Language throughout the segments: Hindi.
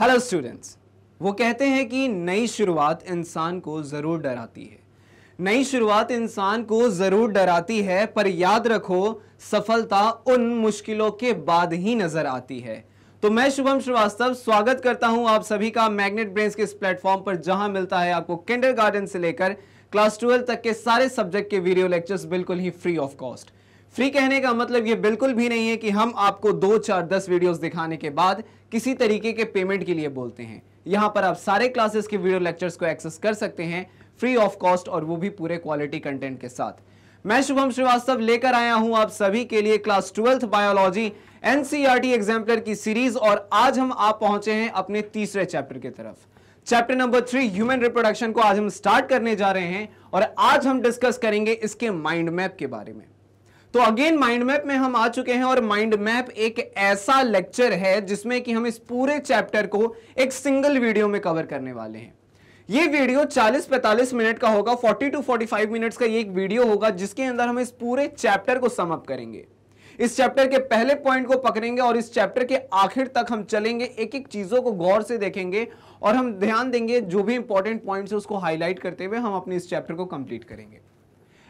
हेलो स्टूडेंट्स वो कहते हैं कि नई शुरुआत इंसान को ज़रूर डराती है नई शुरुआत इंसान को ज़रूर डराती है पर याद रखो सफलता उन मुश्किलों के बाद ही नज़र आती है तो मैं शुभम श्रीवास्तव स्वागत करता हूं आप सभी का मैग्नेट ब्रेन्स के इस प्लेटफॉर्म पर जहां मिलता है आपको किंडर गार्डन से लेकर क्लास ट्वेल्व तक के सारे सब्जेक्ट के वीडियो लेक्चर्स बिल्कुल ही फ्री ऑफ कॉस्ट फ्री कहने का मतलब ये बिल्कुल भी नहीं है कि हम आपको दो चार दस वीडियोस दिखाने के बाद किसी तरीके के पेमेंट के लिए बोलते हैं यहां पर आप सारे क्लासेस के वीडियो लेक्चर्स को एक्सेस कर सकते हैं फ्री ऑफ कॉस्ट और वो भी पूरे क्वालिटी कंटेंट के साथ मैं शुभम श्रीवास्तव लेकर आया हूं आप सभी के लिए class twelfth biology NCERT exemplar की सीरीज और आज हम आप पहुंचे हैं अपने तीसरे चैप्टर की तरफ chapter number three human reproduction को आज हम स्टार्ट करने जा रहे हैं और आज हम डिस्कस करेंगे इसके माइंड मैप के बारे में तो अगेन माइंड मैप में हम आ चुके हैं और माइंड मैप एक ऐसा लेक्चर है जिसमें कि हम इस पूरे चैप्टर को एक सिंगल वीडियो में कवर करने वाले हैं ये वीडियो 40-45 मिनट का होगा 40 टू 45 मिनट्स का ये एक वीडियो होगा जिसके अंदर हम इस पूरे चैप्टर को समअप करेंगे इस चैप्टर के पहले पॉइंट को पकड़ेंगे और इस चैप्टर के आखिर तक हम चलेंगे एक एक चीज़ों को गौर से देखेंगे और हम ध्यान देंगे जो भी इंपॉर्टेंट पॉइंट्स है उसको हाईलाइट करते हुए हम अपने इस चैप्टर को कंप्लीट करेंगे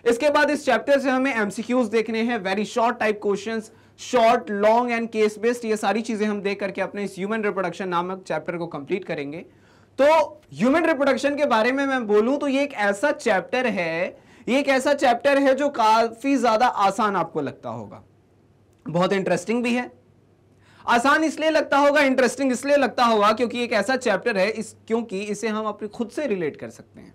इसके बाद इस चैप्टर से हमें एमसीक्यूज देखने हैं very short type question short long and case based ये सारी चीजें हम देख करके अपने इस ह्यूमन रिप्रोडक्शन नामक चैप्टर को कंप्लीट करेंगे तो ह्यूमन रिप्रोडक्शन के बारे में मैं बोलूं तो ये एक ऐसा चैप्टर है ये एक ऐसा चैप्टर है जो काफी ज्यादा आसान आपको लगता होगा बहुत इंटरेस्टिंग भी है आसान इसलिए लगता होगा इंटरेस्टिंग इसलिए लगता होगा क्योंकि एक ऐसा चैप्टर है इस क्योंकि इसे हम अपने खुद से रिलेट कर सकते हैं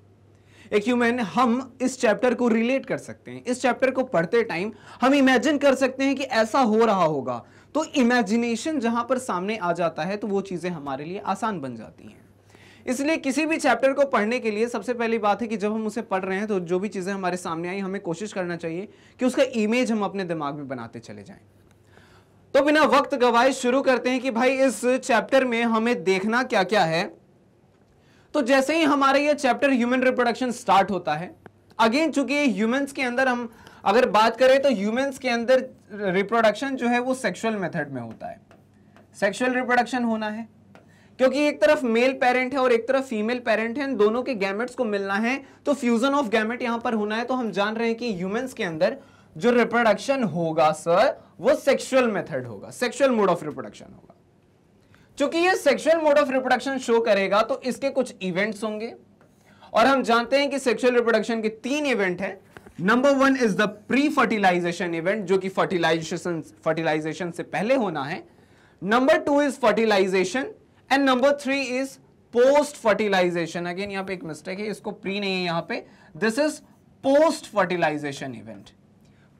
एक ह्यूमन हम इस चैप्टर को रिलेट कर सकते हैं इस चैप्टर को पढ़ते टाइम हम इमेजिन कर सकते हैं कि ऐसा हो रहा होगा तो इमेजिनेशन जहां पर सामने आ जाता है तो वो चीज़ें हमारे लिए आसान बन जाती हैं इसलिए किसी भी चैप्टर को पढ़ने के लिए सबसे पहली बात है कि जब हम उसे पढ़ रहे हैं तो जो भी चीज़ें हमारे सामने आई हमें कोशिश करना चाहिए कि उसका इमेज हम अपने दिमाग में बनाते चले जाएं तो बिना वक्त गवाए शुरू करते हैं कि भाई इस चैप्टर में हमें देखना क्या क्या है तो जैसे ही हमारे ये चैप्टर ह्यूमन रिप्रोडक्शन स्टार्ट होता है अगेन चूंकि ह्यूमंस के अंदर हम अगर बात करें तो ह्यूमंस के अंदर रिप्रोडक्शन जो है वो सेक्सुअल मेथड में होता है सेक्सुअल रिप्रोडक्शन होना है क्योंकि एक तरफ मेल पेरेंट है और एक तरफ फीमेल पेरेंट है दोनों के गैमेट्स को मिलना है तो फ्यूजन ऑफ गैमेट यहां पर होना है तो हम जान रहे हैं कि ह्यूमंस के अंदर जो रिप्रोडक्शन होगा सर वो सेक्सुअल मेथड होगा सेक्सुअल मोड ऑफ रिप्रोडक्शन होगा चूंकि ये sexual mode of reproduction show करेगा तो इसके कुछ इवेंट्स होंगे और हम जानते हैं कि सेक्सुअल रिप्रोडक्शन के तीन इवेंट हैं number one is the pre fertilization event जो कि फर्टिलाइजेशन फर्टिलाइजेशन से पहले होना है number two is fertilization and number three is post fertilization again यहां पे एक मिस्टेक है इसको प्री नहीं है यहां पे this is post fertilization event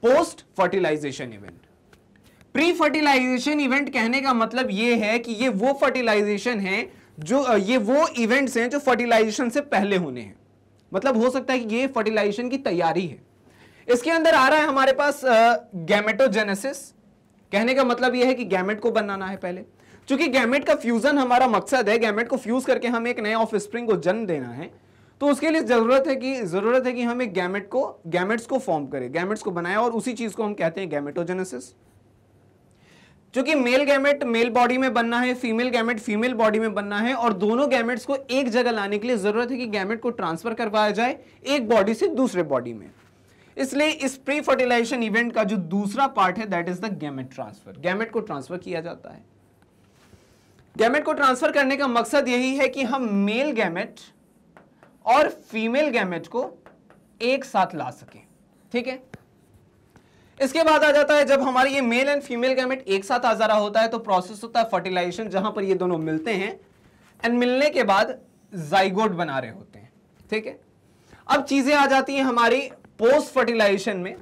post fertilization event pre fertilization event कहने का मतलब ये है कि ये वो फर्टिलाइजेशन है जो ये वो इवेंट्स हैं जो फर्टिलाइजेशन से पहले होने हैं मतलब हो सकता है कि ये फर्टिलाइजेशन की तैयारी है इसके अंदर आ रहा है हमारे पास गैमेटोजेनेसिस कहने का मतलब यह है कि गैमेट को बनाना है पहले चूंकि गैमेट का फ्यूजन हमारा मकसद है गैमेट को फ्यूज करके हमें एक नए ऑफ स्प्रिंग को जन्म देना है तो उसके लिए जरूरत है कि जरूरत है कि हम एक गैमेट को गैमेट्स को फॉर्म करें गैमेट्स को बनाए और उसी चीज को हम कहते हैं गैमेटोजेनेसिस क्योंकि मेल गैमेट मेल बॉडी में बनना है फीमेल गैमेट फीमेल बॉडी में बनना है और दोनों गैमेट्स को एक जगह लाने के लिए जरूरत है कि गैमेट को ट्रांसफर करवाया जाए एक बॉडी से दूसरे बॉडी में इसलिए इस प्री फर्टिलाइजेशन इवेंट का जो दूसरा पार्ट है that is the gamete transfer gamete को ट्रांसफर किया जाता है गैमेट को ट्रांसफर करने का मकसद यही है कि हम मेल गैमेट और फीमेल गैमेट को एक साथ ला सकें ठीक है इसके बाद आ जाता है जब हमारी ये मेल एंड फीमेल गैमेट एक साथ आ जा रहा होता है तो प्रोसेस होता है फर्टिलाइजेशन जहां पर ये दोनों मिलते हैं एंड मिलने के बाद जाइगोट बना रहे होते हैं ठीक है अब चीजें आ जाती हैं हमारी पोस्ट फर्टिलाइजेशन में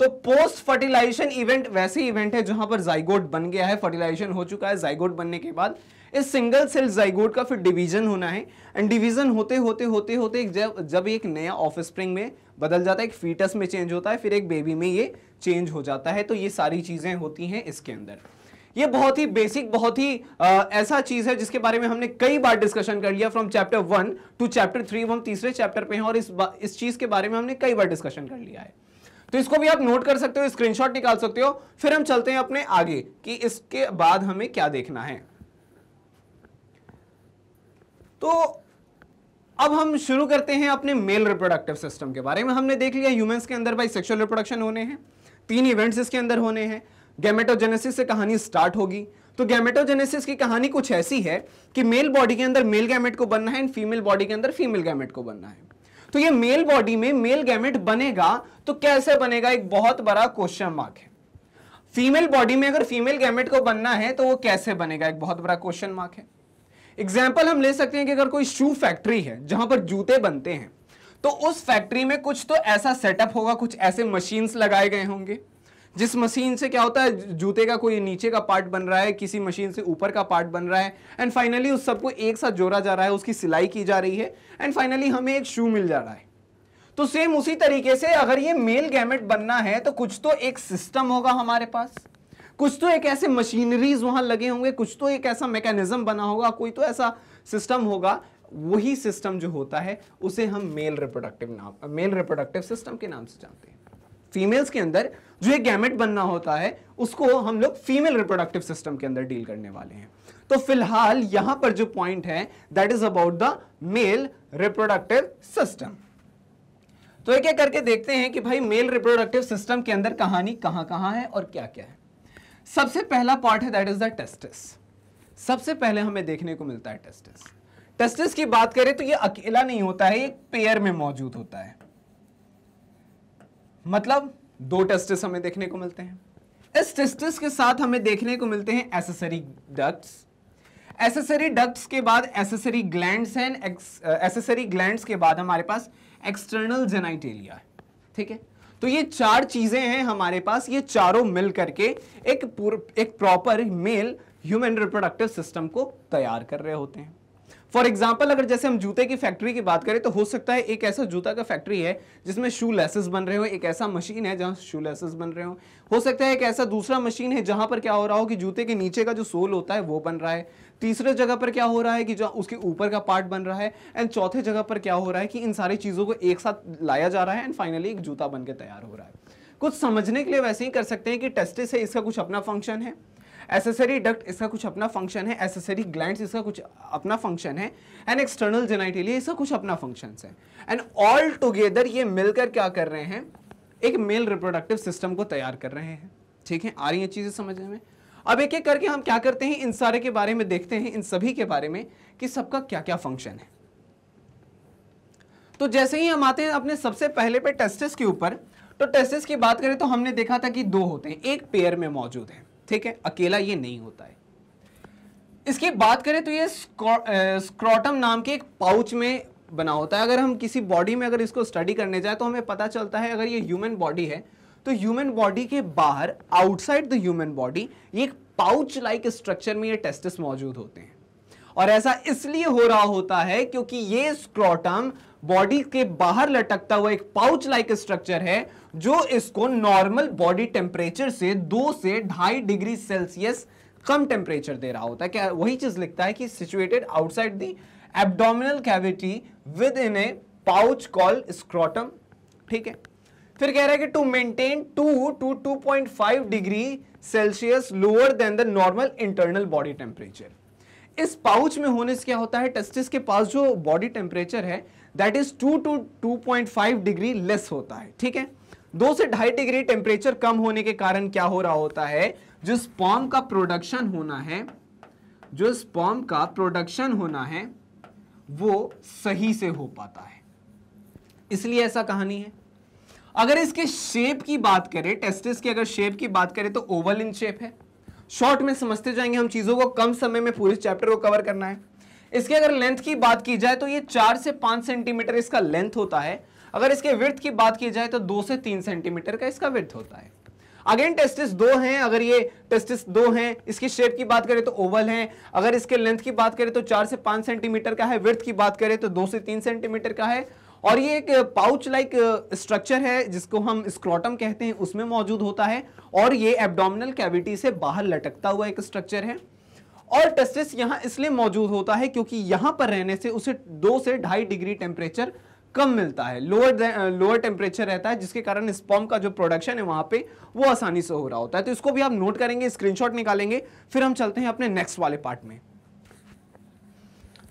तो पोस्ट फर्टिलाइजेशन इवेंट वैसे इवेंट है जहां पर जाइगोट बन गया है फर्टिलाइजेशन हो चुका है जाइगोट बनने के बाद इस सिंगल सेल जाइगोट का फिर डिवीजन होना है एंड डिवीजन होते होते होते होते जब जब एक नया ऑफ में बदल जाता है एक फीटस में चेंज होता है फिर एक बेबी में ये चेंज हो जाता है तो ये सारी चीज़ें होती हैं इसके अंदर ये बहुत ही बेसिक बहुत ही आ, ऐसा चीज है जिसके बारे में हमने कई बार डिस्कशन कर लिया from chapter one to chapter three हम तीसरे चैप्टर पे हैं और इस इस चीज के बारे में हमने कई बार डिस्कशन कर लिया है तो इसको भी आप नोट कर सकते हो स्क्रीनशॉट निकाल सकते हो फिर हम चलते हैं अपने आगे कि इसके बाद हमें क्या देखना है तो अब हम शुरू करते हैं अपने मेल रिप्रोडक्टिव सिस्टम के बारे में हमने देख लिया ह्यूमंस के अंदर बाई सेक्शुअल रिप्रोडक्शन होने हैं तीन इवेंट्स इसके अंदर होने हैं गैमेटोजेनेसिस से कहानी स्टार्ट होगी तो गैमेटोजेनेसिस की कहानी कुछ ऐसी है कि मेल बॉडी के अंदर मेल गैमेट को बनना है एंड फीमेल बॉडी के अंदर फीमेल गैमेट को बनना है तो ये मेल बॉडी में मेल गैमेट बनेगा तो कैसे बनेगा एक बहुत बड़ा क्वेश्चन मार्क है फीमेल बॉडी में अगर फीमेल गैमेट को बनना है तो वो कैसे बनेगा एक बहुत बड़ा क्वेश्चन मार्क है एग्जाम्पल हम ले सकते हैं कि अगर कोई शू फैक्ट्री है जहां पर जूते बनते हैं तो उस फैक्ट्री में कुछ तो ऐसा सेटअप होगा कुछ ऐसे मशीन्स लगाए गए होंगे जिस मशीन से क्या होता है जूते का कोई नीचे का पार्ट बन रहा है किसी मशीन से ऊपर का पार्ट बन रहा है एंड फाइनली उस सबको एक साथ जोड़ा जा रहा है उसकी सिलाई की जा रही है एंड फाइनली हमें एक शू मिल जा रहा है तो सेम उसी तरीके से अगर ये मेल गैमेट बनना है तो कुछ तो एक सिस्टम होगा हमारे पास कुछ तो एक ऐसे मशीनरीज वहां लगे होंगे कुछ तो एक ऐसा मैकेनिज्म बना होगा कोई तो ऐसा सिस्टम होगा वही सिस्टम जो होता है उसे हम मेल रिप्रोडक्टिव नाम मेल रिप्रोडक्टिव सिस्टम के नाम से जानते हैं फीमेल्स के अंदर जो ये गैमेट बनना होता है उसको हम लोग फीमेल रिप्रोडक्टिव सिस्टम के अंदर डील करने वाले हैं तो फिलहाल यहां पर जो पॉइंट है that is about the male reproductive system तो एक एक करके देखते हैं कि भाई मेल रिप्रोडक्टिव सिस्टम के अंदर कहानी कहां कहां है और क्या क्या है सबसे पहला पार्ट है दैट इज द टेस्टिस सबसे पहले हमें देखने को मिलता है टेस्टिस टेस्टिस की बात करें तो ये अकेला नहीं होता है एक पेयर में मौजूद होता है मतलब दो टेस्टिस हमें देखने को मिलते हैं इस टेस्टिस के साथ हमें देखने को मिलते हैं एसेसरी डक्ट्स एसेसरी डक्ट्स के बाद एसेसरी ग्लैंड्स हैं एसेसरी ग्लैंड्स के बाद हमारे पास एक्सटर्नल जेनाइटेलिया है ठीक है तो ये चार चीजें हैं हमारे पास ये चारों मिल करके एक एक proper male human reproductive system को तैयार कर रहे होते हैं फॉर एग्जाम्पल अगर जैसे हम जूते की फैक्ट्री की बात करें तो हो सकता है एक ऐसा जूता का फैक्ट्री है जिसमें शू लेसेस बन रहे हो एक ऐसा मशीन है जहाँ शू लेसेस बन रहे हो हो सकता है एक ऐसा दूसरा मशीन है जहाँ पर क्या हो रहा हो कि जूते के नीचे का जो सोल होता है वो बन रहा है तीसरे जगह पर क्या हो रहा है कि जहाँ उसके ऊपर का पार्ट बन रहा है एंड चौथे जगह पर क्या हो रहा है कि इन सारी चीज़ों को एक साथ लाया जा रहा है एंड फाइनली एक जूता बन तैयार हो रहा है कुछ समझने के लिए वैसे ही कर सकते हैं कि टेस्टिस है इसका कुछ अपना फंक्शन है एसेसरी डक्ट इसका कुछ अपना फंक्शन है एसेसरी ग्लैंड इसका कुछ अपना फंक्शन है एंड एक्सटर्नल जेनाइटेलिया इसका कुछ अपना फंक्शन है एंड ऑल टुगेदर ये मिलकर क्या कर रहे हैं एक मेल रिप्रोडक्टिव सिस्टम को तैयार कर रहे हैं ठीक है आ रही हैं चीज़ें समझने में अब एक एक करके हम क्या करते हैं इन सारे के बारे में देखते हैं इन सभी के बारे में कि सबका क्या क्या फंक्शन है तो जैसे ही हम आते हैं अपने सबसे पहले पे टेस्टिस के ऊपर तो टेस्टिस की बात करें तो हमने देखा था कि दो होते हैं एक पेयर में मौजूद है ठीक है अकेला ये नहीं होता है इसकी बात करें तो ये स्क्रॉटम नाम के एक पाउच में बना होता है अगर हम किसी बॉडी में अगर इसको स्टडी करने जाए तो हमें पता चलता है अगर ये ह्यूमन बॉडी है तो ह्यूमन बॉडी के बाहर आउटसाइड द ह्यूमन बॉडी ये एक पाउच लाइक स्ट्रक्चर में ये टेस्टिस मौजूद होते हैं और ऐसा इसलिए हो रहा होता है क्योंकि ये स्क्रॉटम बॉडी के बाहर लटकता हुआ एक पाउच लाइक स्ट्रक्चर है जो इसको नॉर्मल बॉडी टेम्परेचर से दो से ढाई डिग्री सेल्सियस कम टेम्परेचर दे रहा होता है क्या वही चीज लिखता है कि situated outside the abdominal cavity within a pouch call scrotum ठीक है फिर कह रहा है कि to maintain two to two point five degree Celsius lower than the normal internal body temperature इस पाउच में होने से क्या होता है टेस्टिस के पास जो बॉडी टेम्परेचर है that is two to two point five degree less होता है ठीक है दो से ढाई डिग्री टेम्परेचर कम होने के कारण क्या हो रहा होता है जो स्पॉम का प्रोडक्शन होना है जो स्पॉम का प्रोडक्शन होना है वो सही से हो पाता है इसलिए ऐसा कहानी है अगर इसके शेप की बात करें टेस्टिस की अगर शेप की बात करें तो ओवल इन शेप है शॉर्ट में समझते जाएंगे हम चीज़ों को कम समय में पूरे चैप्टर को कवर करना है इसके अगर लेंथ की बात की जाए तो ये चार से पांच सेंटीमीटर इसका लेंथ होता है अगर इसके विर्थ की बात की जाए तो दो से तीन सेंटीमीटर का इसका विर्थ होता है अगेन टेस्टिस दो हैं अगर ये टेस्टिस दो हैं इसकी शेप की बात करें तो ओवल है अगर इसके लेंथ की बात करें तो चार से पांच सेंटीमीटर का है विर्थ की बात करें तो दो से तीन सेंटीमीटर का है और ये एक पाउच लाइक स्ट्रक्चर है जिसको हम स्क्रॉटम कहते हैं उसमें मौजूद होता है और ये एब्डोमिनल कैविटी से बाहर लटकता हुआ एक स्ट्रक्चर है और टेस्टिस यहां इसलिए मौजूद होता है क्योंकि यहां पर रहने से उसे दो से ढाई डिग्री टेम्परेचर कम मिलता है लोअर लोअर टेम्परेचर रहता है जिसके कारण स्पॉम का जो प्रोडक्शन है वहां पे वो आसानी से हो रहा होता है तो इसको भी आप नोट करेंगे स्क्रीनशॉट निकालेंगे फिर हम चलते हैं अपने नेक्स्ट वाले पार्ट में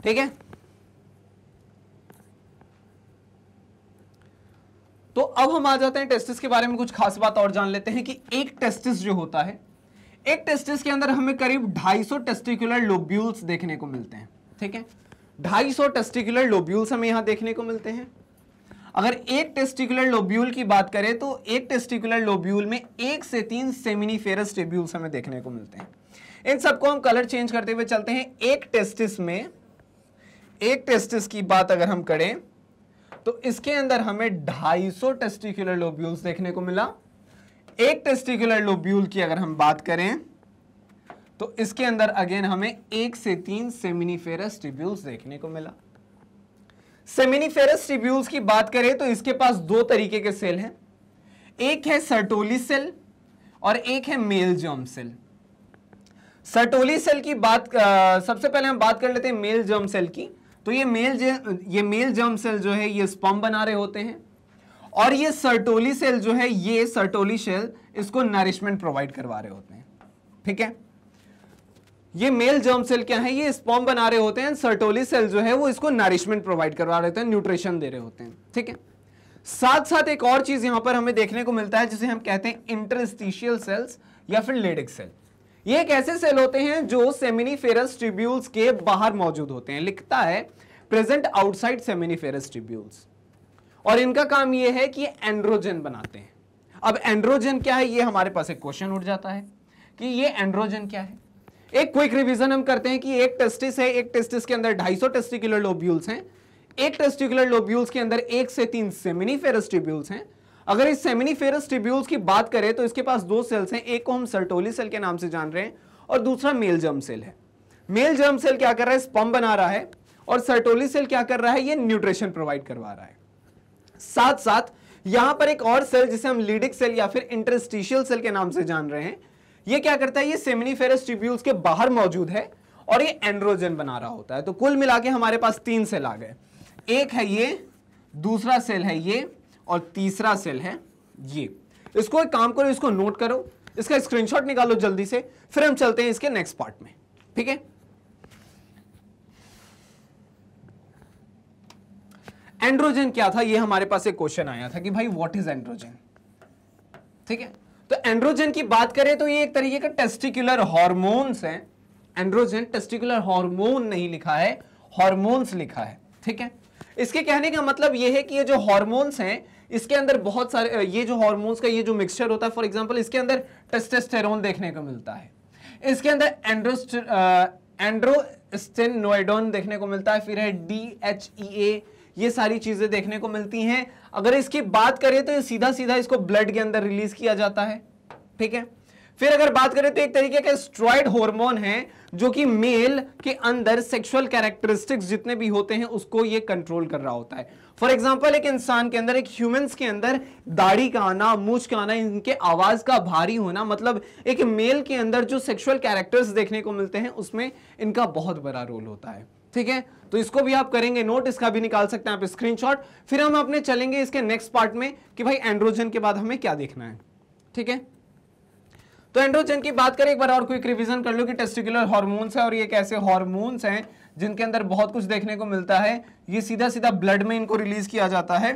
ठीक है तो अब हम आ जाते हैं टेस्टिस के बारे में कुछ खास बात और जान लेते हैं कि एक टेस्टिस जो होता है एक टेस्टिस के अंदर हमें करीब 250 टेस्टिकुलर लोब्यूल्स देखने को मिलते हैं ठीक है 250 टेस्टिकुलर लोब्यूल्स हमें यहां देखने को मिलते हैं अगर एक टेस्टिकुलर लोब्यूल की बात करें तो एक टेस्टिकुलर लोब्यूल में एक से तीन सेमिनीफेरस टेब्यूल्स हमें देखने को मिलते हैं इन सबको हम कलर चेंज करते हुए चलते हैं एक टेस्टिस में एक टेस्टिस की बात अगर हम करें तो इसके अंदर हमें 250 टेस्टिकुलर लोब्यूल्स देखने को मिला एक टेस्टिकुलर लोब्यूल की अगर हम बात करें तो इसके अंदर अगेन हमें एक से तीन सेमिनिफेरस ट्रिब्यूल्स देखने को मिला सेमिनिफेरस ट्रिब्यूल्स की बात करें तो इसके पास दो तरीके के सेल हैं एक है सर्टोली सेल और एक है male germ cell Sertoli cell की बात आ, सबसे पहले हम बात कर लेते हैं मेल जर्म सेल की तो ये मेल ये मेल जर्म सेल जो है ये स्पम बना रहे होते हैं और ये सर्टोली सेल जो है ये सर्टोली सेल इसको नरिशमेंट प्रोवाइड करवा रहे होते हैं ठीक है ये मेल जर्म सेल क्या है ये स्पॉम बना रहे होते हैं सर्टोली सेल जो है वो इसको नरिशमेंट प्रोवाइड करवा रहे होते हैं न्यूट्रिशन दे रहे होते हैं ठीक है साथ साथ एक और चीज यहां पर हमें देखने को मिलता है जिसे हम कहते हैं इंटरस्टिशियल सेल्स या फिर लेडिक सेल ये एक ऐसे सेल होते हैं जो सेमिनिफेरस ट्रिब्यूल्स के बाहर मौजूद होते हैं लिखता है प्रेजेंट आउटसाइड सेमिनिफेरस ट्रिब्यूल्स और इनका काम यह है कि एंड्रोजन बनाते हैं अब एंड्रोजन क्या है ये हमारे पास एक क्वेश्चन उठ जाता है कि यह एंड्रोजन क्या है एक क्विक रिविजन हम करते हैं कि एक टेस्टिस है एक टेस्टिस के अंदर 250 टेस्टिकुलर लोब्यूल्स हैं एक टेस्टिकुलर लोब्यूल्स के अंदर एक से तीन सेमिनी फेरस्टिब्यूल्स हैं अगर इस सेमिनी फेरस्टिब्यूल्स की बात करें तो इसके पास दो सेल्स हैं एक को हम सर्टोली सेल के नाम से जान रहे हैं और दूसरा मेल जर्म सेल है मेल जर्म सेल क्या कर रहा है स्पम बना रहा है और सर्टोली सेल क्या कर रहा है ये न्यूट्रिशन प्रोवाइड करवा रहा है साथ साथ यहां पर एक और सेल जिसे हम लीडिक सेल या फिर इंटरस्टिशियल सेल के नाम से जान रहे हैं ये क्या करता है ये सेमिनिफेरस ट्यूब्यूल्स के बाहर मौजूद है और ये एंड्रोजन बना रहा होता है तो कुल मिला के हमारे पास तीन सेल आ गए एक है ये दूसरा सेल है ये और तीसरा सेल है ये इसको एक काम करो इसको नोट करो इसका स्क्रीनशॉट निकालो जल्दी से फिर हम चलते हैं इसके नेक्स्ट पार्ट में ठीक है एंड्रोजन क्या था ये हमारे पास एक क्वेश्चन आया था कि भाई व्हाट इज एंड्रोजन ठीक है तो एंड्रोजन की बात करें तो ये एक तरीके का टेस्टिकुलर हॉर्मोन्स है एंड्रोजन टेस्टिकुलर हॉर्मोन नहीं लिखा है हॉर्मोन्स लिखा है ठीक है इसके कहने का मतलब ये है कि ये जो हॉर्मोन्स हैं इसके अंदर बहुत सारे ये जो हॉर्मोन्स का ये जो मिक्सचर होता है फॉर एग्जांपल इसके अंदर टेस्टेस्टेरोन देखने को मिलता है इसके अंदर एंड्रोस्ट एंड्रोस्टेनोइडोन देखने को मिलता है फिर है डी एच ई ए ये सारी चीजें देखने को मिलती हैं अगर इसकी बात करें तो ये सीधा सीधा इसको ब्लड के अंदर रिलीज किया जाता है ठीक है फिर अगर बात करें तो एक तरीके का स्ट्रॉइड हॉर्मोन है जो कि मेल के अंदर सेक्सुअल कैरेक्टरिस्टिक्स जितने भी होते हैं उसको ये कंट्रोल कर रहा होता है फॉर एग्जाम्पल एक इंसान के अंदर एक ह्यूमंस के अंदर दाढ़ी का आना मूछ का आना इनके आवाज का भारी होना मतलब एक मेल के अंदर जो सेक्सुअल कैरेक्टर्स देखने को मिलते हैं उसमें इनका बहुत बड़ा रोल होता है ठीक है तो इसको भी आप करेंगे नोट इसका भी निकाल सकते हैं आप स्क्रीनशॉट फिर हम अपने चलेंगे इसके नेक्स्ट पार्ट में कि भाई एंड्रोजन के बाद हमें क्या देखना है ठीक है तो एंड्रोजन की बात करें एक बार और क्विक रिवीजन कर लो कि टेस्टिकुलर हार्मोन्स है और ये कैसे हार्मोन्स हैं जिनके अंदर बहुत कुछ देखने को मिलता है ये सीधा सीधा ब्लड में इनको रिलीज किया जाता है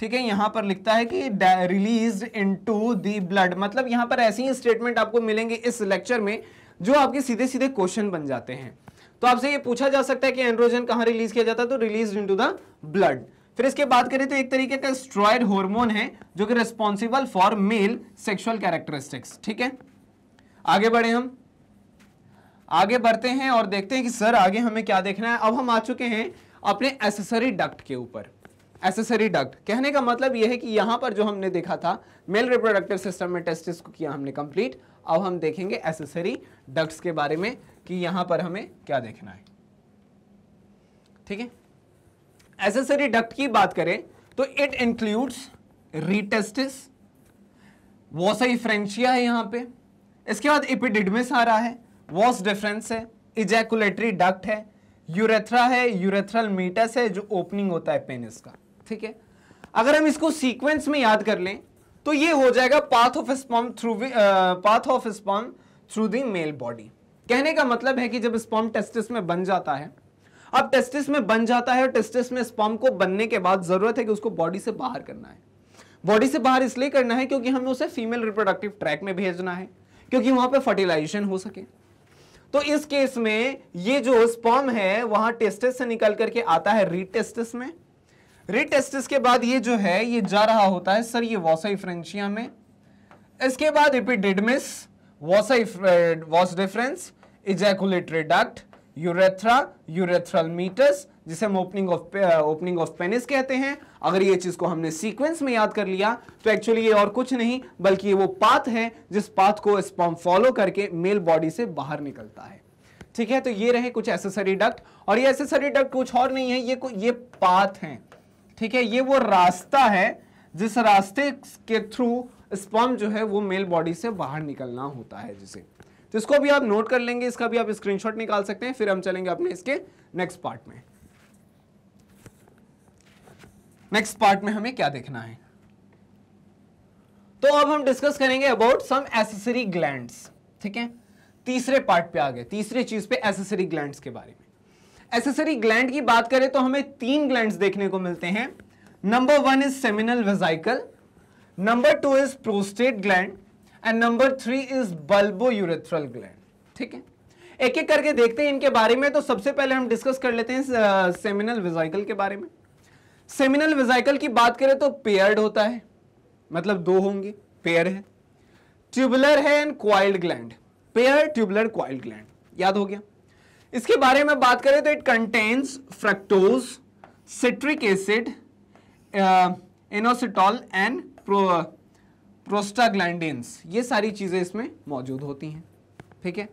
ठीक है यहां पर लिखता है कि release into the blood मतलब यहां पर ऐसे ही स्टेटमेंट आपको मिलेंगे इस लेक्चर में जो आपके सीधे सीधे क्वेश्चन बन जाते हैं तो आपसे ये पूछा जा सकता है कि एंड्रोजन कहां रिलीज किया जाता है तो release into the blood फिर इसके बात करें तो एक तरीके का स्ट्रॉयड हॉर्मोन है जो कि responsible for male sexual characteristics ठीक है आगे बढ़े हम आगे बढ़ते हैं और देखते हैं कि सर आगे हमें क्या देखना है अब हम आ चुके हैं अपने एसेसरी डक्ट के ऊपर एसेसरी डक्ट कहने का मतलब यह है कि यहां पर जो हमने देखा था मेल रिप्रोडक्टिव सिस्टम में टेस्टिस को किया हमने कंप्लीट अब हम देखेंगे एसेसरी डक्ट्स के बारे में कि यहां पर हमें क्या देखना है ठीक है एसेसरी डक्ट की बात करें तो इट इंक्लूड्स रिटेस्टिस वॉसाई फ्रेंशिया है यहां पे इसके बाद इपिडिडमिस आ रहा है वॉस डिफरेंस है इजैकुलेटरी डक्ट है यूरेथ्रा है यूरेथ्रल मीटस है जो ओपनिंग होता है पेनिस का ठीक है अगर हम इसको सीक्वेंस में याद कर लें तो ये हो जाएगा path of sperm through path of sperm through the male body कहने का मतलब है कि जब स्पॉम टेस्टिस में बन जाता है अब टेस्टिस में बन जाता है और टेस्टिस में स्पॉम को बनने के बाद जरूरत है कि उसको बॉडी से बाहर करना है बॉडी से बाहर इसलिए करना है क्योंकि हमें उसे फीमेल रिप्रोडक्टिव ट्रैक में भेजना है क्योंकि वहां पर फर्टिलाइजेशन हो सके तो इस केस में ये जो स्पॉम है वहां टेस्टिस से निकल करके आता है रीटेस्टिस में रीटेस्टिस के बाद ये जो है ये जा रहा होता है सर ये वॉसाइफ्रेंशिया में इसके बाद epididymis Vasa, was reference, ejaculatory duct, urethra, urethral meters, जिसे हम opening of opening of penis कहते हैं अगर ये चीज को हमने सीक्वेंस में याद कर लिया तो एक्चुअली ये और कुछ नहीं बल्कि ये वो पाथ है जिस पाथ को स्पॉम फॉलो करके मेल बॉडी से बाहर निकलता है ठीक है तो ये रहे कुछ एसेसरी डक्ट और ये एसेसरी डक्ट कुछ और नहीं है ये ये पाथ है ठीक है ये वो रास्ता है जिस रास्ते के थ्रू स्पर्म जो है वो मेल बॉडी से बाहर निकलना होता है जिसे तो इसको भी आप नोट कर लेंगे इसका भी आप स्क्रीनशॉट निकाल सकते हैं फिर हम चलेंगे अपने इसके नेक्स्ट पार्ट में नेक्स्ट पार्ट में हमें क्या देखना है तो अब हम डिस्कस करेंगे अबाउट सम एसेसरी ग्लैंड्स ठीक है तीसरे पार्ट पे आ गए तीसरे चीज पे एसेसरी ग्लैंड्स के बारे में एसेसरी ग्लैंड की बात करें तो हमें तीन ग्लैंड्स देखने को मिलते हैं number one is seminal vesicle number two is prostate gland and number three is bulbourethral gland ठीक है एक एक करके देखते हैं इनके बारे में तो सबसे पहले हम डिस्कस कर लेते हैं सेमिनल विजाइकल के बारे में सेमिनल विजाइकल की बात करें तो पेयर्ड होता है मतलब दो होंगे पेयर है ट्यूबुलर है and coiled gland pair tubular coiled gland याद हो गया इसके बारे में बात करें तो it contains fructose citric acid inositol and pro prostaglandins ये सारी चीज़ें इसमें मौजूद होती हैं ठीक है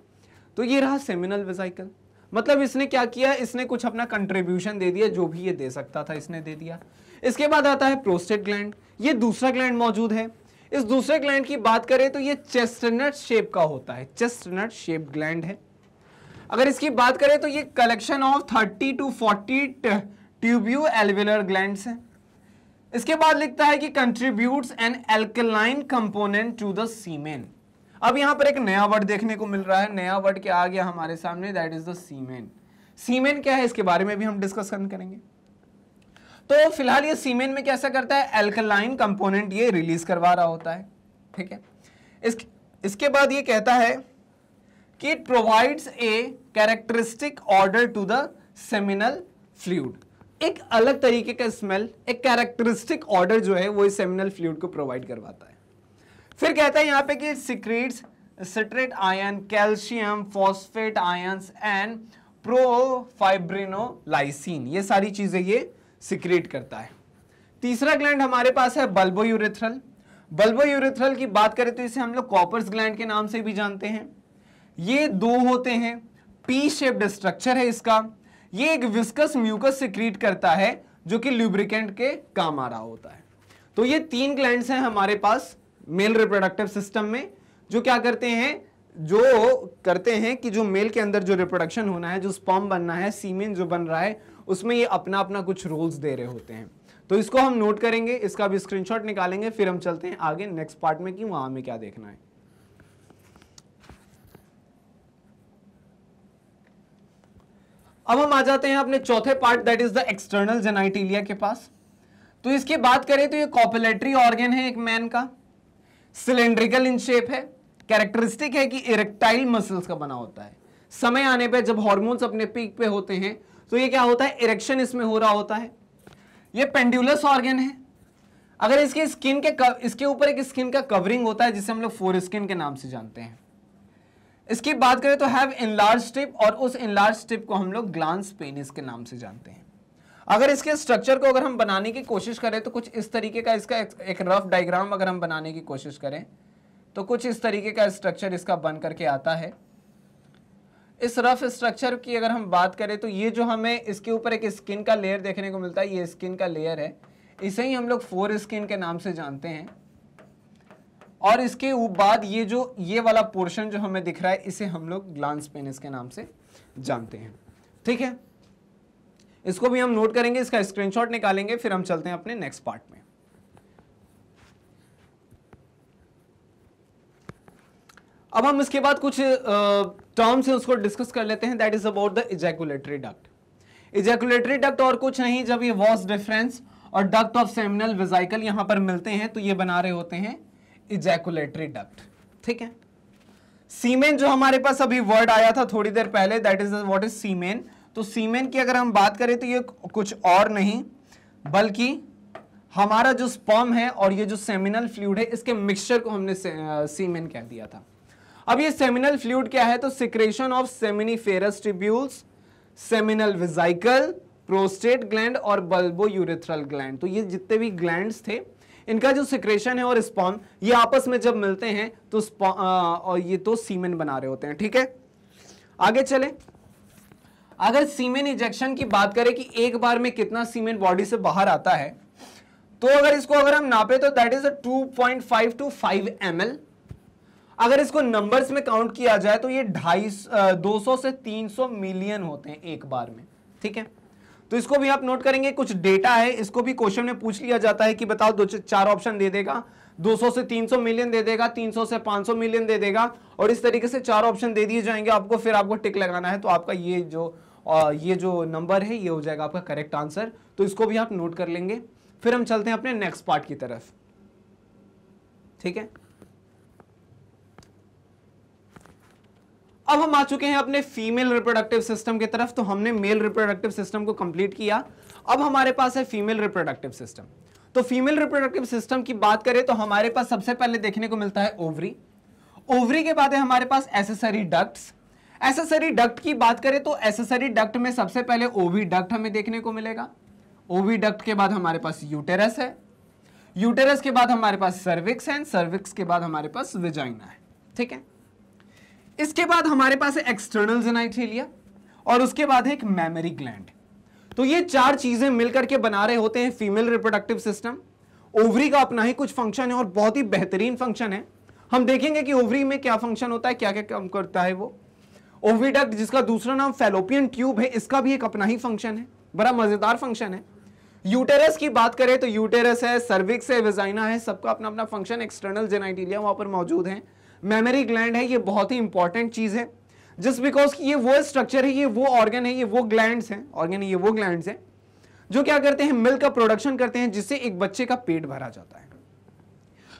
तो ये रहा सेमिनल वेजाइकल मतलब इसने क्या किया इसने कुछ अपना कंट्रीब्यूशन दे दिया जो भी ये दे सकता था इसने दे दिया इसके बाद आता है प्रोस्टेट ग्लैंड ये दूसरा ग्लैंड मौजूद है इस दूसरे ग्लैंड की बात करें तो ये चेस्टनट शेप का होता है चेस्टनट शेप ग्लैंड है अगर इसकी बात करें तो ये collection of thirty to forty tubuloalveolar gland हैं इसके बाद लिखता है कि contribute an alkaline component to the semen अब यहां पर एक नया वर्ड देखने को मिल रहा है नया वर्ड क्या आ गया हमारे सामने that is the semen semen क्या है इसके बारे में भी हम डिस्कशन करेंगे तो फिलहाल ये सीमेन में कैसा करता है एल्कलाइन कंपोनेंट ये रिलीज करवा रहा होता है ठीक है इस, इसके बाद ये कहता है कि it provides a characteristic odour to the seminal fluid एक अलग तरीके का स्मेल एक कैरेक्टरिस्टिक ऑर्डर जो है वो इस सेमिनल फ्लूड को प्रोवाइड करवाता है फिर कहता है यहां पे कि secretes citrate ion calcium phosphate ions and profibrinolysin ये सारी चीज़ें ये सिक्रेट करता है तीसरा ग्लैंड हमारे पास है बल्बो यूरेथ्रल बल्बो यूरेथ्रल की बात करें तो इसे हम लोग कॉपर्स ग्लैंड के नाम से भी जानते हैं ये दो होते हैं पी शेप्ड स्ट्रक्चर है इसका ये एक विस्कस म्यूकस सिक्रीट करता है जो कि ल्यूब्रिकेंट के काम आ रहा होता है तो ये तीन ग्लैंड हैं हमारे पास मेल रिप्रोडक्टिव सिस्टम में जो क्या करते हैं जो करते हैं कि जो मेल के अंदर जो रिप्रोडक्शन होना है जो स्पॉम बनना है सीमेन जो बन रहा है उसमें ये अपना अपना कुछ रोल्स दे रहे होते हैं तो इसको हम नोट करेंगे इसका भी स्क्रीनशॉट निकालेंगे फिर हम चलते हैं आगे नेक्स्ट पार्ट में कि वहां में क्या देखना है अब हम आ जाते हैं अपने चौथे part that is the external genitalia के पास तो इसकी बात करें तो ये कॉपलेटरी ऑर्गेन है एक मैन का सिलेंड्रिकल इन शेप है कैरेक्टरिस्टिक है कि इरेक्टाइल मसल्स का बना होता है समय आने पे जब हॉर्मोन्स अपने पीक पे होते हैं तो ये क्या होता है इरेक्शन इसमें हो रहा होता है ये पेंड्यूलस ऑर्गेन है अगर इसकी स्किन के इसके ऊपर एक स्किन का कवरिंग होता है जिसे हम लोग फोर स्किन के नाम से जानते हैं इसकी बात करें तो हैव इनलार्ज स्ट्रिप और उस इनलार्ज स्ट्रिप को हम लोग ग्लांस पेनिस के नाम से जानते हैं अगर इसके स्ट्रक्चर को अगर हम बनाने की कोशिश करें तो कुछ इस तरीके का इसका एक रफ डायग्राम अगर हम बनाने की कोशिश करें तो कुछ इस तरीके का स्ट्रक्चर इसका बन करके आता है इस रफ स्ट्रक्चर की अगर हम बात करें तो ये जो हमें इसके ऊपर एक स्किन का लेयर देखने को मिलता है ये स्किन का लेयर है इसे ही हम लोग फोर स्किन के नाम से जानते हैं और इसके बाद ये जो ये वाला पोर्शन जो हमें दिख रहा है इसे हम लोग ग्लांस पेनिस के नाम से जानते हैं ठीक है इसको भी हम नोट करेंगे इसका स्क्रीनशॉट निकालेंगे फिर हम चलते हैं अपने नेक्स्ट पार्ट में अब हम इसके बाद कुछ टर्म्स हैं उसको डिस्कस कर लेते हैं that is about the ejaculatory duct ejaculatory duct और कुछ नहीं जब ये वॉस डिफरेंस और डक्ट ऑफ सेमिनल विजाइकल यहां पर मिलते हैं तो ये बना रहे होते हैं इजैकुलेटरी डक्ट ठीक है सीमेन जो हमारे पास अभी वर्ड आया था थोड़ी देर पहले that is what is semen तो सीमेन की अगर हम बात करें तो ये कुछ और नहीं बल्कि हमारा जो स्पर्म है और ये जो सेमिनल फ्लूड है इसके मिक्सचर को हमने सीमेन कह दिया था अब ये सेमिनल फ्लूड क्या है तो secretion of seminiferous tubules seminal vesicle prostate gland और बल्बो यूरेथ्रल ग्लैंड तो ये जितने भी ग्लैंड्स थे इनका जो सिक्रेशन है और स्पॉन ये आपस में जब मिलते हैं तो और ये तो सीमेन बना रहे होते हैं ठीक है आगे चले अगर सीमेन इंजेक्शन की बात करें कि एक बार में कितना सीमेन बॉडी से बाहर आता है तो अगर इसको अगर हम नापे तो that is two point five to five M अगर इसको नंबर्स में काउंट किया जाए तो ये ढाई दो सौ से तीन सौ मिलियन होते हैं एक बार में ठीक है तो इसको भी आप नोट करेंगे कुछ डेटा है इसको भी क्वेश्चन में पूछ लिया जाता है कि बताओ दो चार ऑप्शन दे देगा 200 से 300 मिलियन दे देगा 300 से 500 मिलियन दे देगा और इस तरीके से चार ऑप्शन दे दिए जाएंगे आपको फिर आपको टिक लगाना है तो आपका ये जो ये जो नंबर है ये हो जाएगा आपका करेक्ट आंसर तो इसको भी आप नोट कर लेंगे फिर हम चलते हैं अपने नेक्स्ट पार्ट की तरफ ठीक है अब हम आ चुके हैं अपने फीमेल रिप्रोडक्टिव सिस्टम की तरफ तो हमने मेल रिप्रोडक्टिव सिस्टम को कंप्लीट किया अब हमारे पास है फीमेल रिप्रोडक्टिव सिस्टम तो फीमेल रिप्रोडक्टिव सिस्टम की बात करें तो हमारे पास सबसे पहले देखने को मिलता है ओवरी ओवरी के बाद है हमारे पास एसेसरी डक्ट एसेसरी डक्ट की बात करें तो एसेसरी डक्ट में सबसे पहले ओवी डक्ट हमें देखने को मिलेगा ओवी डक्ट के बाद हमारे पास यूटेरस है यूटेरस के बाद हमारे पास सर्विक्स है सर्विक्स के बाद हमारे पास विजाइना है ठीक है इसके बाद हमारे पास है एक्सटर्नल जेनाइथेलिया और उसके बाद है एक मेमोरी ग्लैंड तो ये चार चीजें मिलकर के बना रहे होते हैं फीमेल रिप्रोडक्टिव सिस्टम ओवरी का अपना ही कुछ फंक्शन है और बहुत ही बेहतरीन फंक्शन है हम देखेंगे कि ओवरी में क्या फंक्शन होता है क्या क्या काम करता है वो ओविडक्ट जिसका दूसरा नाम फेलोपियन ट्यूब है इसका भी एक अपना ही फंक्शन है बड़ा मजेदार फंक्शन है यूटेरस की बात करें तो यूटेरस है सर्विक्स है वेजाइना है सबका अपना अपना फंक्शन एक्सटर्नल जेनाइटीलिया वहां पर मौजूद है मेमोरी ग्लैंड है ये बहुत ही इंपॉर्टेंट चीज़ है जस्ट बिकॉज ये वो स्ट्रक्चर है ये वो ऑर्गन है ये वो ग्लैंड है ऑर्गन ये वो ग्लैंड है जो क्या करते हैं मिल्क का प्रोडक्शन करते हैं जिससे एक बच्चे का पेट भरा जाता है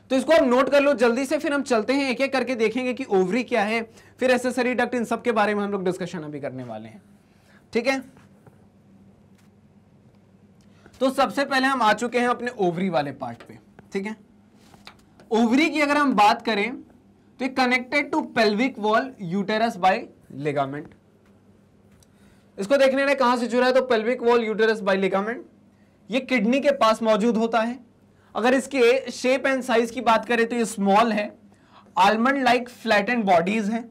तो इसको आप नोट कर लो जल्दी से फिर हम चलते हैं एक एक करके देखेंगे कि ओवरी क्या है फिर एसेसरी डक्ट इन सब के बारे में हम लोग डिस्कशन अभी करने वाले हैं ठीक है तो सबसे पहले हम आ चुके हैं अपने ओवरी वाले पार्ट पे ठीक है ओवरी की अगर हम बात करें तो connected to pelvic wall uterus by ligament इसको देखने ने कहा से जुड़ा है तो pelvic wall uterus by ligament ये किडनी के पास मौजूद होता है अगर इसके शेप एंड साइज की बात करें तो ये स्मॉल है आलमंड लाइक एंड बॉडीज है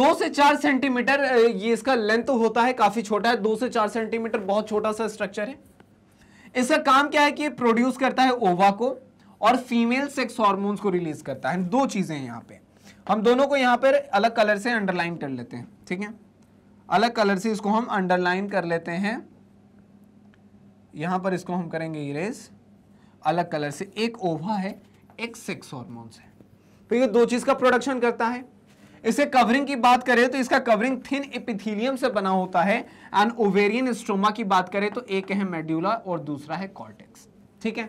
दो से चार सेंटीमीटर ये इसका लेंथ तो होता है काफी छोटा है दो से चार सेंटीमीटर बहुत छोटा सा स्ट्रक्चर है इसका काम क्या है कि प्रोड्यूस करता है ओवा को और फीमेल सेक्स हॉर्मोन्स को रिलीज करता है दो चीजें हैं यहाँ पे हम दोनों को यहाँ पर अलग कलर से अंडरलाइन कर लेते हैं ठीक है अलग कलर से इसको हम अंडरलाइन कर लेते हैं यहां पर इसको हम करेंगे इरेज अलग कलर से एक ओवा है एक सेक्स हॉर्मोन्स है तो ये दो चीज का प्रोडक्शन करता है इसे कवरिंग की बात करें तो इसका कवरिंग थिन एपिथीलियम से बना होता है एंड ओवेरियन स्ट्रोमा की बात करें तो एक है मेड्यूला और दूसरा है कॉर्टेक्स ठीक है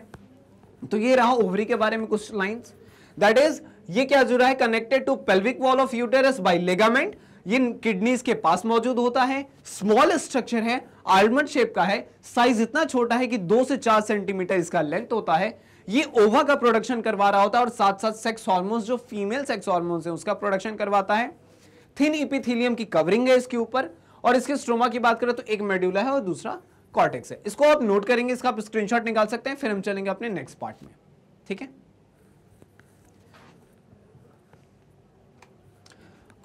तो ये रहा ओवरी के बारे में कुछ लाइंस दैट इज ये क्या जुड़ा है connected to pelvic wall of uterus by ligament ये किडनीज के पास मौजूद होता है स्मॉल स्ट्रक्चर है आलमंड शेप का है साइज इतना छोटा है कि दो से चार सेंटीमीटर इसका लेंथ होता है ये ओवा का प्रोडक्शन करवा रहा होता है और साथ साथ सेक्स हॉर्मोन्स जो फीमेल सेक्स हॉर्मोन्स है उसका प्रोडक्शन करवाता है थिन इपिथिलियम की कवरिंग है इसके ऊपर और इसके स्ट्रोमा की बात करें तो एक मेड्यूला है और दूसरा कॉर्टेक्स है इसको आप नोट करेंगे इसका आप स्क्रीनशॉट निकाल सकते हैं फिर हम चलेंगे अपने नेक्स्ट पार्ट में ठीक है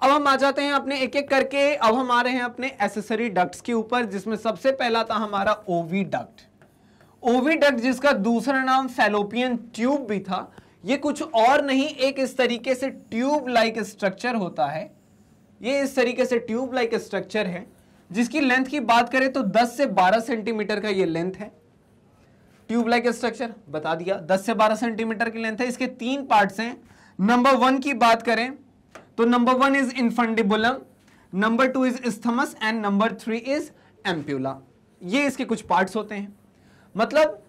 अब हम आ जाते हैं अपने एक एक करके अब हम आ रहे हैं अपने एसेसरी डक्ट्स के ऊपर जिसमें सबसे पहला था हमारा ओवी डक्ट ओवी डक्ट जिसका दूसरा नाम फेलोपियन ट्यूब भी था ये कुछ और नहीं एक इस तरीके से ट्यूब लाइक स्ट्रक्चर होता है ये इस तरीके से ट्यूब लाइक स्ट्रक्चर है जिसकी लेंथ की बात करें तो 10 से 12 सेंटीमीटर का ये लेंथ है ट्यूब लाइक स्ट्रक्चर बता दिया 10 से 12 सेंटीमीटर की लेंथ है इसके तीन पार्ट्स हैं नंबर वन की बात करें तो number one is infundibulum number two is isthmus and number three is ampulla ये इसके कुछ पार्ट्स होते हैं मतलब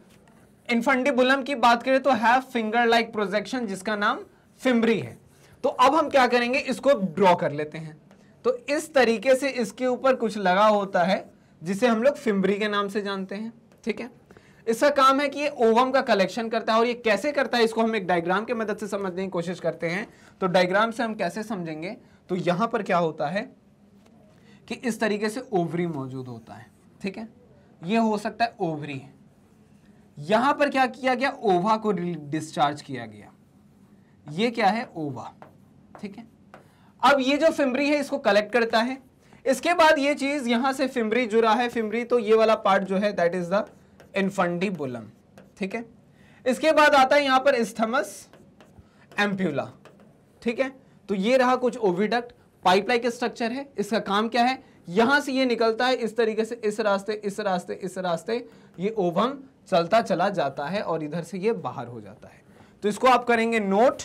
इनफंडिबुलम की बात करें तो हैव फिंगर लाइक प्रोजेक्शन जिसका नाम फिम्बरी है तो अब हम क्या करेंगे इसको ड्रॉ कर लेते हैं तो इस तरीके से इसके ऊपर कुछ लगा होता है जिसे हम लोग फिम्बरी के नाम से जानते हैं ठीक है इसका काम है कि ये ओवम का कलेक्शन करता है और ये कैसे करता है इसको हम एक डायग्राम की मदद से समझने की कोशिश करते हैं तो डायग्राम से हम कैसे समझेंगे तो यहां पर क्या होता है कि इस तरीके से ओवरी मौजूद होता है ठीक है ये हो सकता है ओवरी यहां पर क्या किया गया ओवा को डिस्चार्ज किया गया ये क्या है ओवा ठीक है अब ये जो फिमरी है इसको कलेक्ट करता है इसके बाद ये चीज यहां से फिमरी जुड़ा है फिमरी तो ये वाला पार्ट जो है दैट इज द इन्फंडीबुलम ठीक है इसके बाद आता है यहां पर स्थमस एम्प्यूला ठीक है तो ये रहा कुछ ओविडक्ट पाइपलाइन का स्ट्रक्चर है इसका काम क्या है यहां से ये निकलता है इस तरीके से इस रास्ते इस रास्ते इस रास्ते ये ओवम चलता चला जाता है और इधर से ये बाहर हो जाता है तो इसको आप करेंगे नोट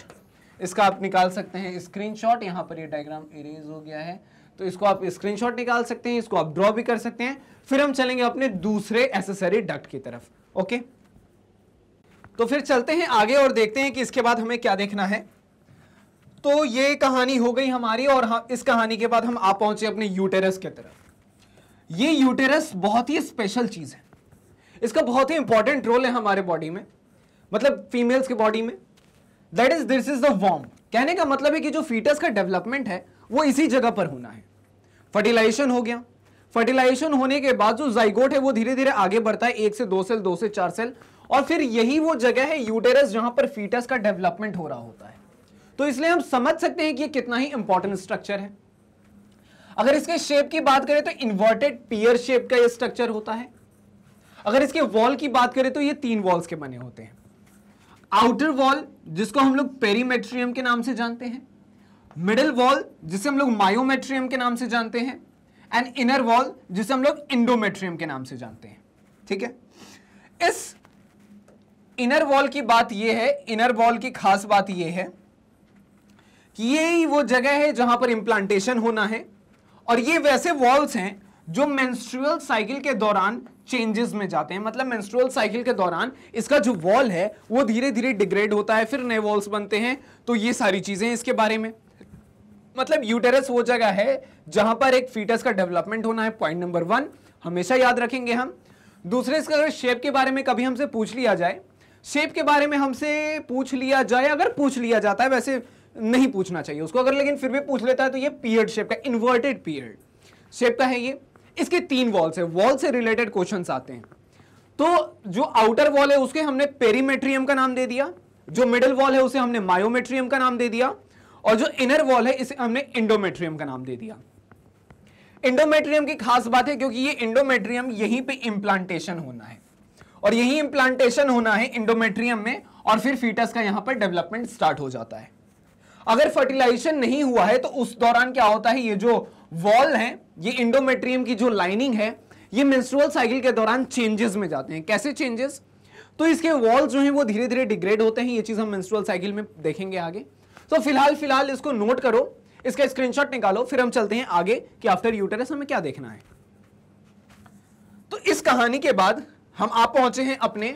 इसका आप निकाल सकते हैं स्क्रीनशॉट यहाँ पर ये डायग्राम इरेज हो गया है तो इसको आप स्क्रीनशॉट निकाल सकते हैं इसको आप ड्रॉ भी कर सकते हैं फिर हम चलेंगे अपने दूसरे एसेसरी डक्ट की तरफ ओके तो फिर चलते हैं आगे और देखते हैं कि इसके बाद हमें क्या देखना है तो ये कहानी हो गई हमारी और हम हाँ, इस कहानी के बाद हम आप पहुंचे अपने यूटेरस के तरफ ये यूटेरस बहुत ही स्पेशल चीज़ है इसका बहुत ही इंपॉर्टेंट रोल है हमारे बॉडी में मतलब फीमेल्स के बॉडी में that is this is the वॉर्म कहने का मतलब है कि जो फीटस का डेवलपमेंट है वो इसी जगह पर होना है फर्टिलाइजेशन हो गया फर्टिलाइजेशन होने के बाद जो जाइगोट है वो धीरे धीरे आगे बढ़ता है एक से दो सेल दो से चार सेल और फिर यही वो जगह है यूटेरस जहां पर फीटस का डेवलपमेंट हो रहा होता है तो इसलिए हम समझ सकते हैं कि ये कितना ही इंपॉर्टेंट स्ट्रक्चर है अगर इसके शेप की बात करें तो इन्वर्टेड पियर शेप का ये स्ट्रक्चर होता है अगर इसके वॉल की बात करें तो ये तीन वॉल्स के बने होते हैं आउटर वॉल जिसको हम लोग पेरीमेट्रियम के नाम से जानते हैं मिडिल वॉल जिसे हम लोग मायोमेट्रियम के नाम से जानते हैं एंड इनर वॉल जिसे हम लोग इंडोमेट्रियम के नाम से जानते हैं ठीक है इस इनर वॉल की बात यह है इनर वॉल की खास बात यह है कि ये वो जगह है जहां पर इम्प्लांटेशन होना है और ये वैसे वॉल्स हैं जो मेंस्ट्रुअल साइकिल के दौरान चेंजेस में जाते हैं मतलब मेंस्ट्रुअल साइकिल के दौरान इसका जो वॉल है वो धीरे धीरे डिग्रेड होता है फिर नए वॉल्स बनते हैं तो ये सारी चीज़ें इसके बारे में मतलब यूटेरस वो जगह है जहां पर एक फीटस का डेवलपमेंट होना है पॉइंट नंबर वन हमेशा याद रखेंगे हम दूसरे इसका अगर शेप के बारे में कभी हमसे पूछ लिया जाए शेप के बारे में हमसे पूछ लिया जाए अगर पूछ लिया जाता है वैसे नहीं पूछना चाहिए उसको अगर लेकिन फिर भी पूछ लेता है तो ये पीरियड शेप का इन्वर्टेड पीरियड शेप का है ये इसके तीन वॉल्स है वॉल से रिलेटेड क्वेश्चन आते हैं तो जो आउटर वॉल है उसके हमने पेरीमेट्रियम का नाम दे दिया जो मिडल वॉल है उसे हमने मायोमेट्रियम का नाम दे दिया और जो इनर वॉल है इसे हमने इंडोमेट्रियम का नाम दे दिया इंडोमेट्रियम की खास बात है क्योंकि ये इंडोमेट्रियम यहीं पे इंप्लांटेशन होना है और यही इंप्लांटेशन होना है इंडोमेट्रियम में और फिर फीटस का यहां पर डेवलपमेंट स्टार्ट हो जाता है अगर फर्टिलाइजेशन नहीं हुआ है तो उस दौरान क्या होता है ये जो वॉल है ये इंडोमेट्रियम की जो लाइनिंग है ये मेंस्ट्रुअल साइकिल के दौरान चेंजेस में जाते हैं कैसे चेंजेस तो इसके वॉल्स जो हैं वो धीरे धीरे डिग्रेड होते हैं ये चीज हम मेंस्ट्रुअल साइकिल में देखेंगे आगे तो फिलहाल फिलहाल इसको नोट करो इसका स्क्रीनशॉट निकालो फिर हम चलते हैं आगे कि आफ्टर यूटेरस हमें क्या देखना है तो इस कहानी के बाद हम आप पहुंचे हैं अपने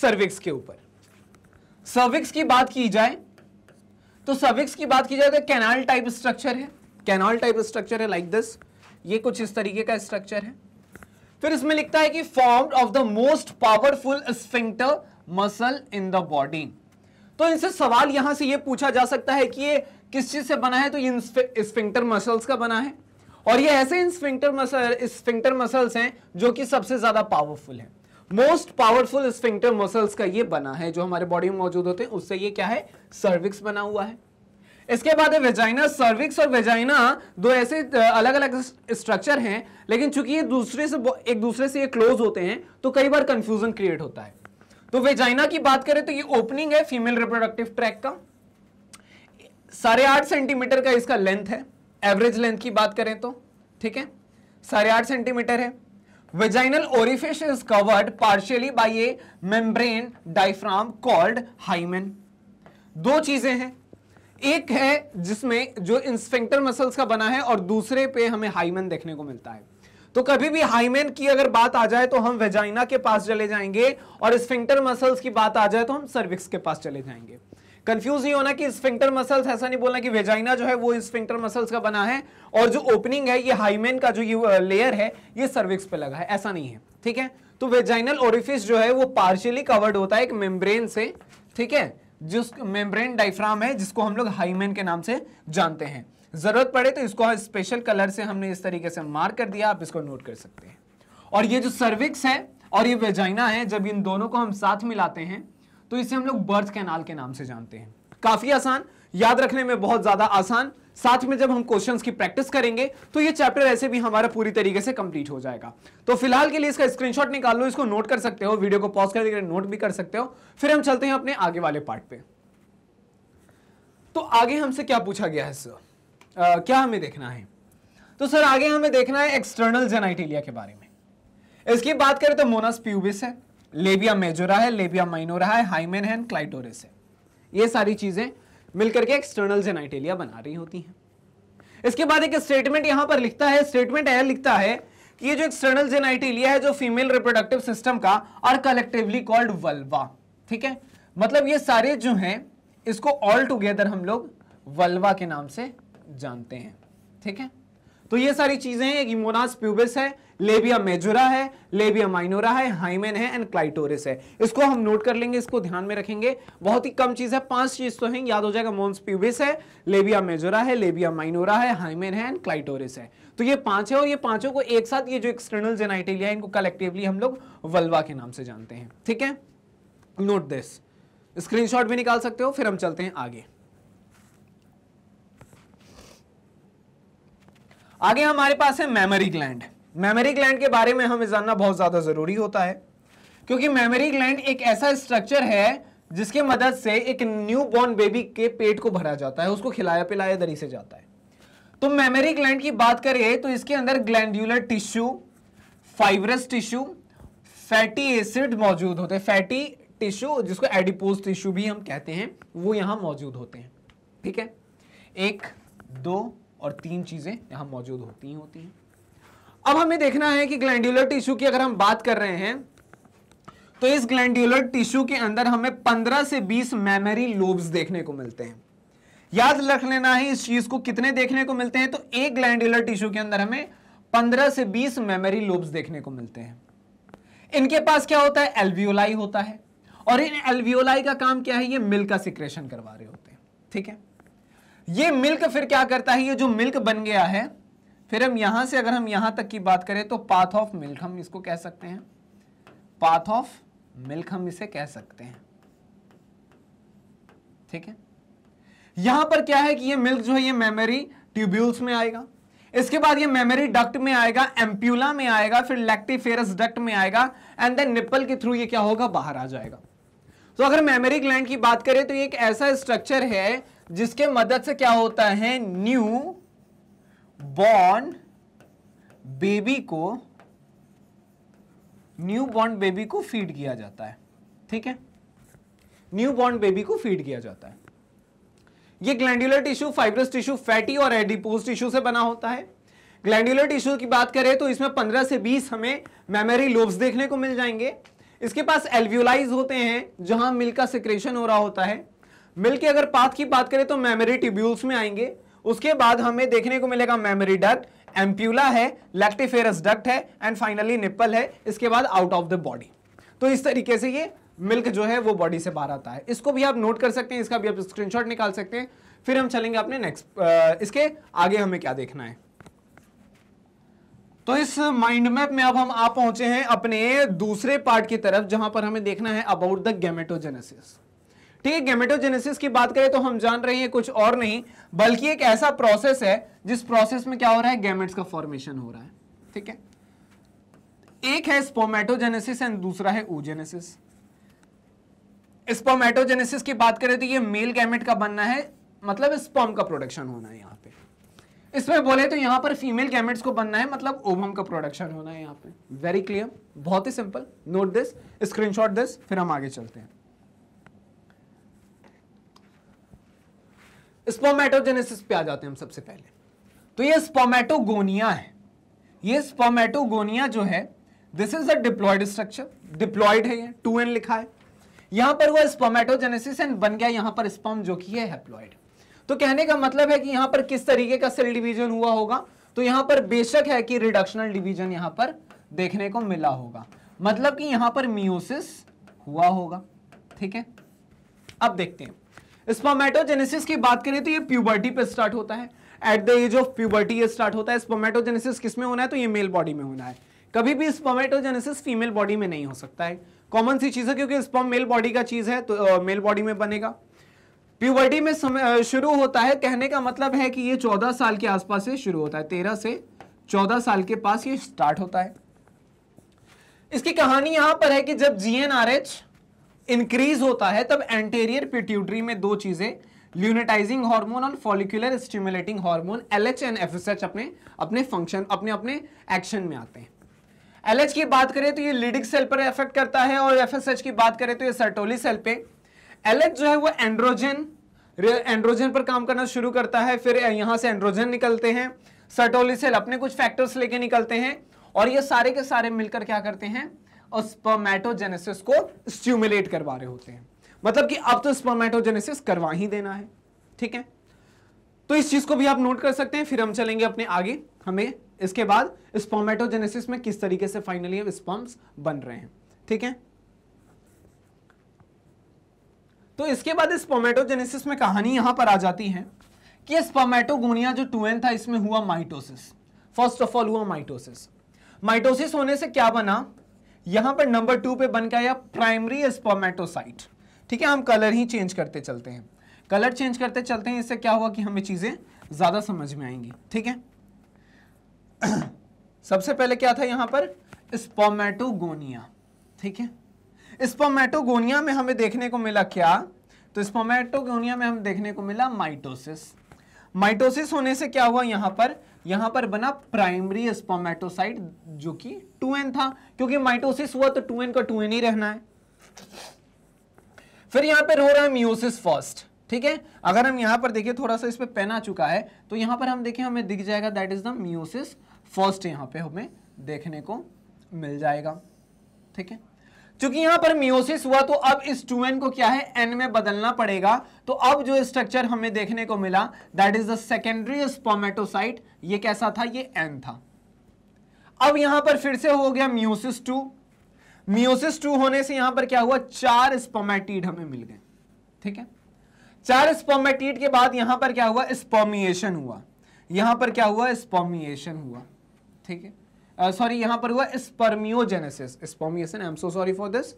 सर्विक्स के ऊपर सर्विक्स की बात की जाए तो सविक्स की बात की जाए तो कैनाल टाइप स्ट्रक्चर है कैनाल टाइप स्ट्रक्चर है लाइक like दिस ये कुछ इस तरीके का स्ट्रक्चर है फिर इसमें लिखता है कि formed of the most powerful sphincter muscle in the body तो इनसे सवाल यहां से ये पूछा जा सकता है कि ये किस चीज से बना है तो ये स्फिंक्टर मसल्स का बना है और ये ऐसे स्फिंक्टर मसल स्फिंक्टर मसल्स हैं जो कि सबसे ज्यादा पावरफुल है मोस्ट पावरफुल स्फिंक्टर मसल्स का ये बना है जो हमारे बॉडी में मौजूद होते हैं उससे ये क्या है सर्विक्स बना हुआ है इसके बाद है वेजाइना सर्विक्स और वेजाइना दो ऐसे अलग अलग स्ट्रक्चर हैं लेकिन चूंकि ये दूसरे से एक दूसरे से ये क्लोज होते हैं तो कई बार कंफ्यूजन क्रिएट होता है तो वेजाइना की बात करें तो ये ओपनिंग है फीमेल रिप्रोडक्टिव ट्रैक का साढ़े आठ सेंटीमीटर का इसका लेंथ है एवरेज लेंथ की बात करें तो ठीक है साढ़े आठ सेंटीमीटर है vaginal orifice is covered partially by a membrane diaphragm called hymen दो चीजें हैं एक है जिसमें जो इंस्पेक्टर मसल्स का बना है और दूसरे पे हमें हाइमेन देखने को मिलता है तो कभी भी हाइमेन की अगर बात आ जाए तो हम वेजाइना के पास चले जाएंगे और स्फिंक्टर मसल्स की बात आ जाए तो हम सर्विक्स के पास चले जाएंगे कंफ्यूज नहीं होना कि स्फिंक्टर मसल्स ऐसा नहीं बोलना कि वेजाइना जो है वो स्फिंक्टर मसल्स का बना है और जो ओपनिंग है ये हाईमेन का जो ये लेयर uh, है ये सर्विक्स पे लगा है ऐसा नहीं है ठीक है तो वेजाइनल ओरिफिस जो है वो पार्शियली कवर्ड होता है एक मेम्ब्रेन से ठीक है जिस मेम्ब्रेन डाइफ्राम है जिसको हम लोग हाईमेन के नाम से जानते हैं जरूरत पड़े तो इसको स्पेशल कलर से हमने इस तरीके से मार्क कर दिया आप इसको नोट कर सकते हैं और ये जो सर्विक्स है और ये वेजाइना है जब इन दोनों को हम साथ मिलाते हैं तो इसे हम लोग बर्थ कैनाल के नाम से जानते हैं काफी आसान याद रखने में बहुत ज्यादा आसान साथ में जब हम क्वेश्चंस की प्रैक्टिस करेंगे तो ये चैप्टर ऐसे भी हमारा पूरी तरीके से कंप्लीट हो जाएगा तो फिलहाल के लिए इसका स्क्रीनशॉट निकाल लो इसको नोट कर सकते हो वीडियो को पॉज देकर नोट भी कर सकते हो फिर हम चलते हैं अपने आगे वाले पार्ट पे तो आगे हमसे क्या पूछा गया है सर आ, क्या हमें देखना है तो सर आगे हमें देखना है एक्सटर्नल जेनाइटेलिया के बारे में इसकी बात करें तो मोनस प्यूबिस है लेबिया मेजोरा है लेबिया माइनोरा है हाइमेन है क्लाइटोरिस है ये सारी चीजें मिलकर के एक्सटर्नल जेनाइटेलिया बना रही होती हैं इसके बाद एक स्टेटमेंट यहां पर लिखता है स्टेटमेंट यह लिखता है कि ये जो एक्सटर्नल जेनाइटेलिया है जो फीमेल रिप्रोडक्टिव सिस्टम का और कलेक्टिवली कॉल्ड वल्वा ठीक है मतलब ये सारे जो हैं इसको ऑल टुगेदर हम लोग वल्वा के नाम से जानते हैं ठीक है तो ये सारी चीजें हैं एक इमोनास प्यूबिस है लेबिया मेजुरा है लेबिया माइनोरा है हाइमेन है एंड क्लाइटोरिस है इसको हम नोट कर लेंगे इसको ध्यान में रखेंगे बहुत ही कम चीज है पांच चीज तो है याद हो जाएगा मोन्स प्यूबिस है लेबिया मेजुरा है लेबिया माइनोरा है हाइमेन है एंड क्लाइटोरिस है तो ये पांच है और ये पांचों को एक साथ ये जो एक्सटर्नल जेनाइटेलिया है इनको कलेक्टिवली हम लोग वल्वा के नाम से जानते हैं ठीक है नोट दिस स्क्रीनशॉट भी निकाल सकते हो फिर हम चलते हैं आगे आगे हमारे पास है मेमोरी ग्लैंड मेमोरी ग्लैंड के बारे में हमें जानना बहुत ज़्यादा ज़रूरी होता है क्योंकि मेमोरी ग्लैंड एक ऐसा स्ट्रक्चर है जिसके मदद से एक न्यू बॉर्न बेबी के पेट को भरा जाता है उसको खिलाया पिलाया दरी से जाता है तो मेमोरी ग्लैंड की बात करें तो इसके अंदर glandular tissue fibrous tissue fatty acid मौजूद होते हैं फैटी टिश्यू जिसको एडिपोज टिश्यू भी हम कहते हैं वो यहाँ मौजूद होते हैं ठीक है एक दो और तीन चीज़ें यहाँ मौजूद होती ही होती हैं अब हमें देखना है कि ग्लैंडुलर टिश्यू की अगर हम बात कर रहे हैं तो इस ग्लैंडुलर टिश्यू के अंदर हमें 15 से 20 मेमोरी लोब्स देखने को मिलते हैं याद रख लेना है इस चीज को कितने देखने को मिलते हैं तो एक ग्लैंडुलर टिश्यू के अंदर हमें 15 से 20 मेमोरी लोब्स देखने को मिलते हैं इनके पास क्या होता है एल्वियोलाई होता है और इन एल्वियोलाई का काम क्या है ये मिल्क का सिक्रेशन करवा रहे होते हैं ठीक है ये मिल्क फिर क्या करता है ये जो मिल्क बन गया है फिर हम यहां से अगर हम यहां तक की बात करें तो पाथ ऑफ मिल्क हम इसको कह सकते हैं पाथ ऑफ मिल्क हम इसे कह सकते हैं ठीक है यहां पर क्या है कि ये मिल्क जो है ये मेमोरी ट्यूब्यूल्स में आएगा इसके बाद ये मेमोरी डक्ट में आएगा एम्प्यूला में आएगा फिर लैक्टिफेरस डक्ट में आएगा एंड देन निप्पल के थ्रू ये क्या होगा बाहर आ जाएगा तो अगर मेमोरी ग्लैंड की बात करें तो ये एक ऐसा स्ट्रक्चर है जिसके मदद से क्या होता है न्यू बॉर्न बेबी को न्यू बॉर्न बेबी को फीड किया जाता है ठीक है न्यू बॉर्न बेबी को फीड किया जाता है ये glandular tissue fibrous tissue fatty और एडिपोज टिश्यू से बना होता है ग्लैंडुलर टिश्यू की बात करें तो इसमें 15 से 20 हमें मेमोरी लोब्स देखने को मिल जाएंगे इसके पास एल्व्यूलाइज होते हैं जहां मिल्क का सिक्रेशन हो रहा होता है मिल्क के अगर पाथ की बात करें तो मेमोरी ट्यूब्यूल्स में आएंगे उसके बाद हमें देखने को मिलेगा मेमोरी डक्ट एम्प्यूला है लैक्टिफेरस डक्ट है एंड फाइनली निप्पल है इसके बाद आउट ऑफ द बॉडी तो इस तरीके से ये मिल्क जो है वो बॉडी से बाहर आता है इसको भी आप नोट कर सकते हैं इसका भी आप स्क्रीनशॉट निकाल सकते हैं फिर हम चलेंगे अपने नेक्स्ट इसके आगे हमें क्या देखना है तो इस माइंड मैप में अब हम आ पहुंचे हैं अपने दूसरे पार्ट की तरफ जहां पर हमें देखना है अबाउट द गेमेटोजेनेसिस ठीक है गेमेटोजेनेसिस की बात करें तो हम जान रहे हैं कुछ और नहीं बल्कि एक ऐसा प्रोसेस है जिस प्रोसेस में क्या हो रहा है गैमेट्स का फॉर्मेशन हो रहा है ठीक है एक है स्पोमेटोजेनेसिस एंड दूसरा है ओजेनेसिस स्पोमेटोजेनेसिस की बात करें तो ये मेल गैमेट का बनना है मतलब स्पॉम का प्रोडक्शन होना है यहाँ पे इसमें बोले तो यहाँ पर फीमेल गैमेट्स को बनना है मतलब ओवम का प्रोडक्शन होना है यहाँ पे वेरी क्लियर बहुत ही simple note this screenshot this फिर हम आगे चलते हैं स्पोमेटोजेनेसिस पे आ जाते हैं हम सबसे पहले तो ये स्पोमेटोगोनिया है ये स्पोमेटोगोनिया जो है this is a diploid structure diploid है ये टू एन लिखा है यहां पर वो स्पोमेटोजेनेसिस एंड बन गया यहां पर स्पॉम जो कि है हेप्लॉयड तो कहने का मतलब है कि यहां पर किस तरीके का सेल डिवीजन हुआ होगा तो यहां पर बेशक है कि रिडक्शनल डिवीजन यहां पर देखने को मिला होगा मतलब कि यहां पर मियोसिस हुआ होगा ठीक है अब देखते हैं स्पोमेटोजेनेसिस की बात करें तो ये प्यूबर्टी पे स्टार्ट होता है at the age of puberty ये स्टार्ट होता है स्पोमेटोजेनेसिस किस में होना है तो ये मेल बॉडी में होना है कभी भी स्पोमेटोजेनेसिस फीमेल बॉडी में नहीं हो सकता है कॉमन सी चीज़ है क्योंकि स्पर्म मेल बॉडी का चीज़ है तो मेल uh, बॉडी में बनेगा प्यूबर्टी में समय शुरू होता है कहने का मतलब है कि ये चौदह साल के आसपास से शुरू होता है तेरह से चौदह साल के पास ये स्टार्ट होता है इसकी कहानी यहां पर है कि जब जीएनआरएच एन इंक्रीज होता है तब एंटेरियर पिट्यूटरी में दो चीजें ल्यूनिटाइजिंग हार्मोन और follicular stimulating hormone LH and FSH अपने अपने फंक्शन अपने अपने एक्शन में आते हैं एलएच की बात करें तो ये लिडिक सेल पर इफेक्ट करता है और एफएसएच की बात करें तो ये सर्टोली सेल पे एलएच जो है वो एंड्रोजन एंड्रोजन पर काम करना शुरू करता है फिर यहां से एंड्रोजन निकलते हैं सर्टोली सेल अपने कुछ फैक्टर्स लेके निकलते हैं और ये सारे के सारे मिलकर क्या करते हैं और स्पर्मेटोजेनेसिस को स्ट्यूमुलेट करवा रहे होते हैं मतलब कि अब तो स्पर्मेटोजेनेसिस करवा ही देना है ठीक है तो इस चीज को भी आप नोट कर सकते हैं फिर हम चलेंगे अपने आगे हमें इसके बाद स्पर्मेटोजेनेसिस में किस तरीके से फाइनली अब स्पर्म्स बन रहे हैं ठीक है तो इसके बाद स्पर्मेटोजेनेसिस में कहानी यहां पर आ जाती है कि स्पर्मेटोगोनिया जो टूएन था इसमें हुआ माइटोसिस फर्स्ट ऑफ ऑल हुआ माइटोसिस माइटोसिस होने से क्या बना यहां पर नंबर टू पे बन गया प्राइमरी स्पोमेटोसाइट ठीक है हम कलर ही चेंज करते चलते हैं कलर चेंज करते चलते हैं इससे क्या हुआ कि हमें चीजें ज्यादा समझ में आएंगी ठीक है सबसे पहले क्या था यहां पर स्पोमेटोगोनिया ठीक है स्पोमेटोगोनिया में हमें देखने को मिला क्या तो स्पोमेटोगोनिया में हम देखने को मिला माइटोसिस माइटोसिस होने से क्या हुआ यहां पर यहां पर बना प्राइमरी स्पोमेटोसाइट जो कि 2n था क्योंकि माइटोसिस हुआ तो 2n का 2n ही रहना है फिर यहां पर हो रहा है म्यूसिस फर्स्ट ठीक है अगर हम यहां पर देखिए थोड़ा सा इस पर पेन आ चुका है तो यहां पर हम देखें हमें दिख जाएगा that is the meiosis first यहां पे हमें देखने को मिल जाएगा ठीक है क्योंकि यहां पर मियोसिस हुआ तो अब इस टू एन को क्या है एन में बदलना पड़ेगा तो अब जो स्ट्रक्चर हमें देखने को मिला that is the secondary spermatocyte ये कैसा था ये एन था अब यहां पर फिर से हो गया मियोसिस टू मियोसिस टू होने से यहां पर क्या हुआ चार स्पोमेटीड हमें मिल गए ठीक है चार स्पोमेटीड के बाद यहां पर क्या हुआ स्पोमिएशन हुआ यहां पर क्या हुआ स्पोमिएशन हुआ ठीक है सॉरी uh, यहां पर हुआ spermiogenesis spermiation I am so sorry for this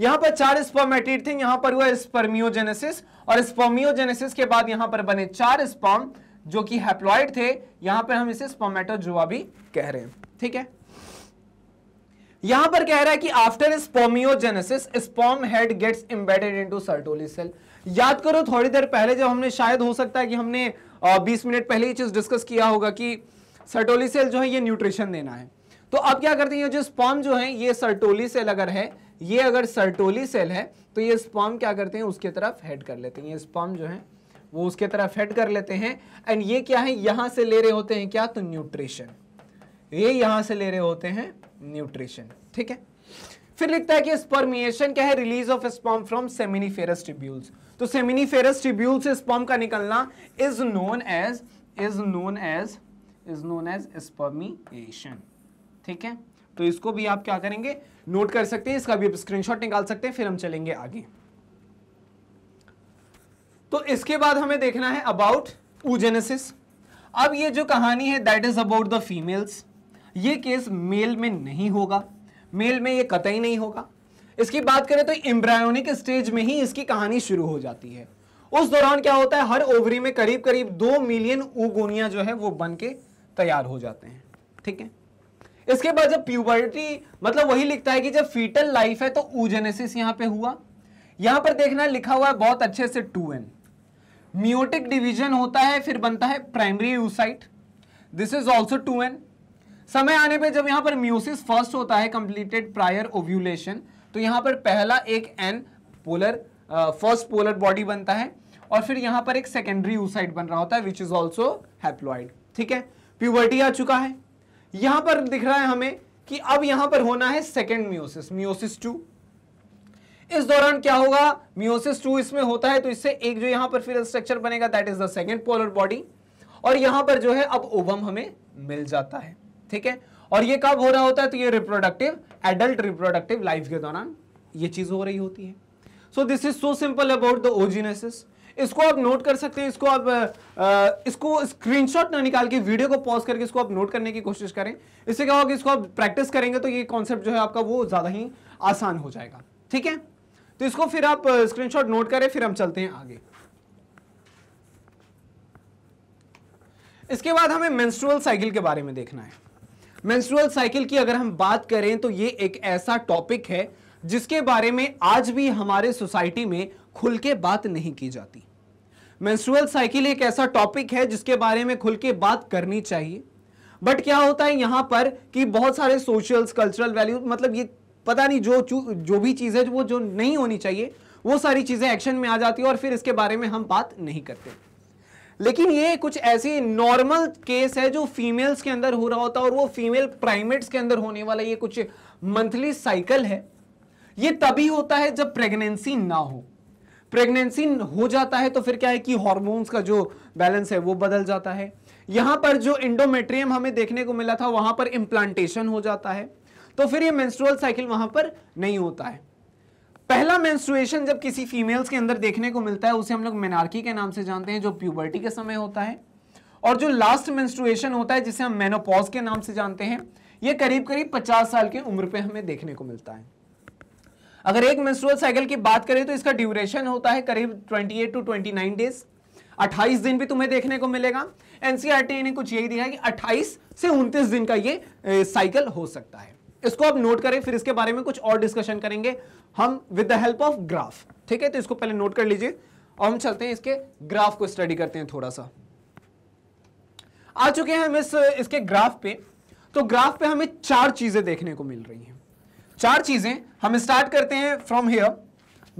यहां पर चार स्पर्मेटिड थे यहां पर हुआ स्पर्मियोजेनेसिस और स्पर्मियोजेनेसिस के बाद यहां पर बने चार स्पर्म जो कि हैप्लॉइड थे यहां पर हम इसे स्पर्मेटोजुआ भी कह रहे हैं ठीक है यहां पर कह रहा है कि after spermiogenesis sperm head gets embedded into Sertoli cell याद करो थोड़ी देर पहले जब हमने शायद हो सकता है कि हमने 20 uh, मिनट पहले ये चीज डिस्कस किया होगा कि सर्टोली सेल जो है ये न्यूट्रिशन देना है तो अब क्या करते हैं जो स्पॉम जो है ये सर्टोली सेल अगर है ये अगर सर्टोली सेल है तो ये स्पॉम क्या करते हैं उसके तरफ हेड कर लेते हैं ये स्पॉम जो है वो उसके तरफ हेड कर लेते हैं एंड ये क्या है यहां से ले रहे होते हैं क्या तो न्यूट्रिशन ये यहां से ले रहे होते हैं न्यूट्रिशन ठीक है फिर लिखता है कि स्पर्मिएशन क्या है release of sperm from seminiferous tubules तो सेमिनिफेरस ट्रिब्यूल से स्पॉम का निकलना is known as is known as is known as spermiation ठीक है तो इसको भी आप क्या करेंगे नोट कर सकते हैं इसका भी आप स्क्रीनशॉट निकाल सकते हैं फिर हम चलेंगे आगे तो इसके बाद हमें देखना है अबाउट ऊजेनेसिस अब ये जो कहानी है that is about the females ये केस मेल में नहीं होगा मेल में ये कतई नहीं होगा इसकी बात करें तो इम्ब्रायोनिक स्टेज में ही इसकी कहानी शुरू हो जाती है उस दौरान क्या होता है हर ओवरी में करीब करीब दो मिलियन उगोनिया जो है वो बन के तैयार हो जाते हैं ठीक है थेके? इसके बाद जब प्यूबर्टी मतलब वही लिखता है कि जब फीटल लाइफ है तो ऊजेनेसिस यहां पे हुआ यहां पर देखना लिखा हुआ है बहुत अच्छे से टू एन म्यूटिक डिवीजन होता है फिर बनता है primary oocyte this is also two n समय आने पर जब यहां पर म्यूसिस फर्स्ट होता है कंप्लीटेड प्रायर ओव्यूलेशन तो यहां पर पहला एक an polar first polar body बनता है और फिर यहां पर एक सेकेंडरी यूसाइट बन रहा होता है विच इज ऑल्सो हैप्लॉइड ठीक है प्यूबर्टी आ चुका है यहां पर दिख रहा है हमें कि अब यहां पर होना है सेकेंड म्यूसिस म्यूसिस टू इस दौरान क्या होगा म्यूसिस टू इसमें होता है तो इससे एक जो यहां पर फिर स्ट्रक्चर बनेगा that is the second polar body और यहां पर जो है अब ओबम हमें मिल जाता है ठीक है और ये कब हो रहा होता है तो ये रिप्रोडक्टिव एडल्ट रिप्रोडक्टिव लाइफ के दौरान ये चीज हो रही होती है so this is so simple about the oogenesis इसको आप नोट कर सकते हैं इसको आप आ, इसको स्क्रीनशॉट ना निकाल के वीडियो को पॉज करके इसको आप नोट करने की कोशिश करें इससे क्या होगा इसको आप प्रैक्टिस करेंगे तो ये कॉन्सेप्ट जो है आपका वो ज़्यादा ही आसान हो जाएगा ठीक है तो इसको फिर आप स्क्रीनशॉट नोट करें फिर हम चलते हैं आगे इसके बाद हमें मेंस्ट्रुअल साइकिल के बारे में देखना है मेंस्ट्रुअल साइकिल की अगर हम बात करें तो ये एक ऐसा टॉपिक है जिसके बारे में आज भी हमारे सोसाइटी में खुल के बात नहीं की जाती मेंस्ट्रुअल साइकिल एक ऐसा टॉपिक है जिसके बारे में खुल के बात करनी चाहिए बट क्या होता है यहाँ पर कि बहुत सारे सोशल्स कल्चरल वैल्यू मतलब ये पता नहीं जो जो भी चीज़ है वो जो नहीं होनी चाहिए वो सारी चीज़ें एक्शन में आ जाती है और फिर इसके बारे में हम बात नहीं करते लेकिन ये कुछ ऐसे नॉर्मल केस है जो फीमेल्स के अंदर हो रहा होता है और वो फीमेल प्राइमेट्स के अंदर होने वाला ये कुछ मंथली साइकिल है ये तभी होता है जब प्रेगनेंसी ना हो प्रेगनेंसी हो जाता है तो फिर क्या है कि हॉर्मोन्स का जो बैलेंस है वो बदल जाता है यहां पर जो इंडोमेट्रियम हमें देखने को मिला था वहां पर इम्प्लांटेशन हो जाता है तो फिर ये मेंस्ट्रुअल साइकिल वहां पर नहीं होता है पहला मेंस्ट्रुएशन जब किसी फीमेल्स के अंदर देखने को मिलता है उसे हम लोग मेनार्की के नाम से जानते हैं जो प्यूबर्टी के समय होता है और जो लास्ट मेंस्ट्रुएशन होता है जिसे हम मेनोपॉज के नाम से जानते हैं ये करीब करीब 50 साल की उम्र पे हमें देखने को मिलता है अगर एक मेंस्ट्रुअल साइकिल की बात करें तो इसका ड्यूरेशन होता है करीब 28 टू 29 डेज 28 दिन भी तुम्हें देखने को मिलेगा एनसीआरटी e ने कुछ यही दिया कि 28 से 29 दिन का ये साइकिल हो सकता है इसको आप नोट करें फिर इसके बारे में कुछ और डिस्कशन करेंगे हम with the help of graph ठीक है तो इसको पहले नोट कर लीजिए और हम चलते हैं इसके ग्राफ को स्टडी करते हैं थोड़ा सा आ चुके हैं हम इस इसके ग्राफ पे तो ग्राफ पे हमें चार चीजें देखने को मिल रही हैं चार चीजें हम स्टार्ट करते हैं from here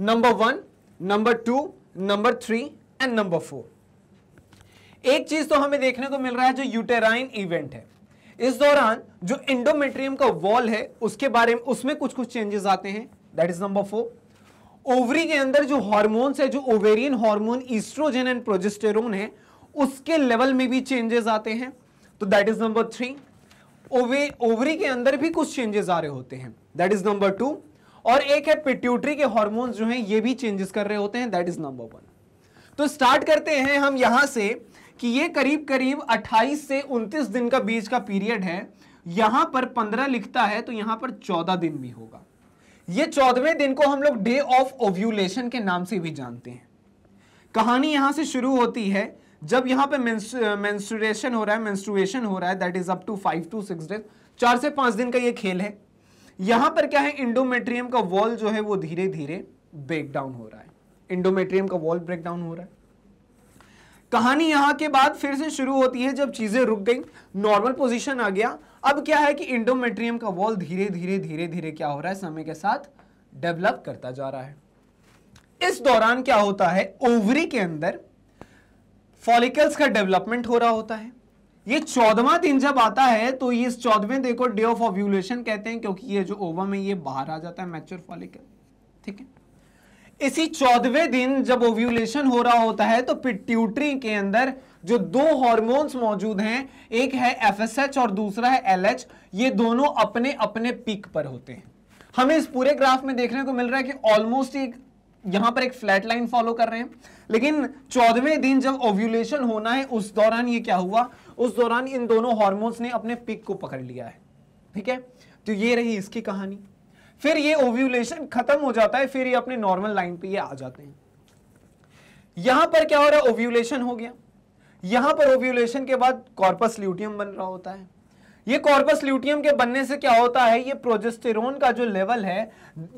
number one number two number three and number four एक चीज तो हमें देखने को मिल रहा है जो यूटेराइन इवेंट है इस दौरान जो इंडोमेट्रियम का वॉल है उसके बारे में उसमें कुछ कुछ चेंजेस आते हैं that is number four ovary के अंदर जो हॉर्मोन है जो ovarian hormone oestrogen and progesterone है उसके लेवल में भी चेंजेस आते हैं तो दैट इज नंबर थ्री ओवे ओवरी के अंदर भी कुछ चेंजेस आ रहे होते हैं दैट इज नंबर टू और एक है पिट्यूटरी के हॉर्मोन्स जो हैं ये भी चेंजेस कर रहे होते हैं दैट इज नंबर वन तो स्टार्ट करते हैं हम यहां से कि ये करीब करीब 28 से 29 दिन का बीच का पीरियड है यहां पर 15 लिखता है तो यहां पर 14 दिन भी होगा ये चौदहवें दिन को हम लोग डे ऑफ ओव्यूलेशन के नाम से भी जानते हैं कहानी यहां से शुरू होती है जब यहाँ पे मेंस्ट्रुएशन हो रहा है मेंस्ट्रुएशन हो रहा है that is up to five to six days चार से पांच दिन का ये खेल है यहाँ पर क्या है इंडोमेट्रियम का वॉल जो है वो धीरे धीरे ब्रेक डाउन हो रहा है इंडोमेट्रियम का वॉल ब्रेक डाउन हो रहा है कहानी यहाँ के बाद फिर से शुरू होती है जब चीजें रुक गई नॉर्मल पोजीशन आ गया अब क्या है कि इंडोमेट्रियम का वॉल धीरे धीरे धीरे धीरे क्या हो रहा है समय के साथ डेवलप करता जा रहा है इस दौरान क्या होता है ओवरी के अंदर फॉलिकल्स का डेवलपमेंट हो रहा होता है ये चौदवा दिन जब आता है तो ये इस चौदहवें दिन को डे ऑफ ओव्यूलेशन कहते हैं क्योंकि ये जो ओवम है ये बाहर आ जाता है मैच्योर फॉलिकल ठीक है इसी चौदवे दिन जब ओव्यूलेशन हो रहा होता है तो पिट्यूटरी के अंदर जो दो हॉर्मोन्स मौजूद हैं एक है एफएसएच और दूसरा है एलएच ये दोनों अपने अपने पीक पर होते हैं हमें इस पूरे ग्राफ में देखने को मिल रहा है कि ऑलमोस्ट एक यहां पर एक फ्लैट लाइन फॉलो कर रहे हैं लेकिन चौदहवें दिन जब ओव्यूलेशन होना है उस दौरान ये क्या हुआ उस दौरान इन दोनों हॉर्मोन्स ने अपने पिक को पकड़ लिया है ठीक है तो ये रही इसकी कहानी फिर ये ओव्यूलेशन खत्म हो जाता है फिर ये अपने नॉर्मल लाइन पे ये आ जाते हैं यहां पर क्या हो रहा है ओव्यूलेशन हो गया यहां पर ओव्यूलेशन के बाद कॉर्पस ल्यूटियम बन रहा होता है ये कॉर्पस ल्यूटियम के बनने से क्या होता है ये प्रोजेस्टेरोन का जो लेवल है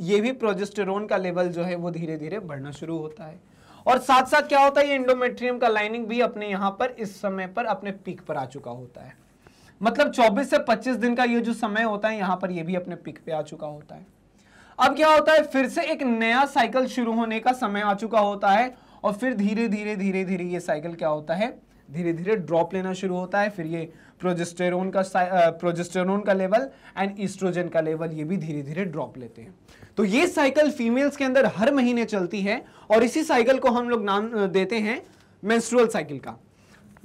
ये भी प्रोजेस्टेरोन का लेवल जो है वो धीरे धीरे बढ़ना शुरू होता है और साथ साथ क्या होता है ये इंडोमेट्रियम का लाइनिंग भी अपने यहां पर इस समय पर अपने पीक पर आ चुका होता है मतलब 24 से 25 दिन का ये जो समय होता है यहाँ पर ये भी अपने पिक पे आ चुका होता है अब क्या होता है फिर से एक नया साइकिल शुरू होने का समय आ चुका होता है और फिर धीरे धीरे धीरे धीरे ये साइकिल क्या होता है धीरे धीरे ड्रॉप लेना शुरू होता है फिर ये प्रोजेस्टेरोन का प्रोजेस्टेरोन uh, का लेवल एंड ईस्ट्रोजन का लेवल ये भी धीरे धीरे ड्रॉप लेते हैं तो ये साइकिल फीमेल्स के अंदर हर महीने चलती है और इसी साइकिल को हम लोग नाम uh, देते हैं मेंस्ट्रुअल साइकिल का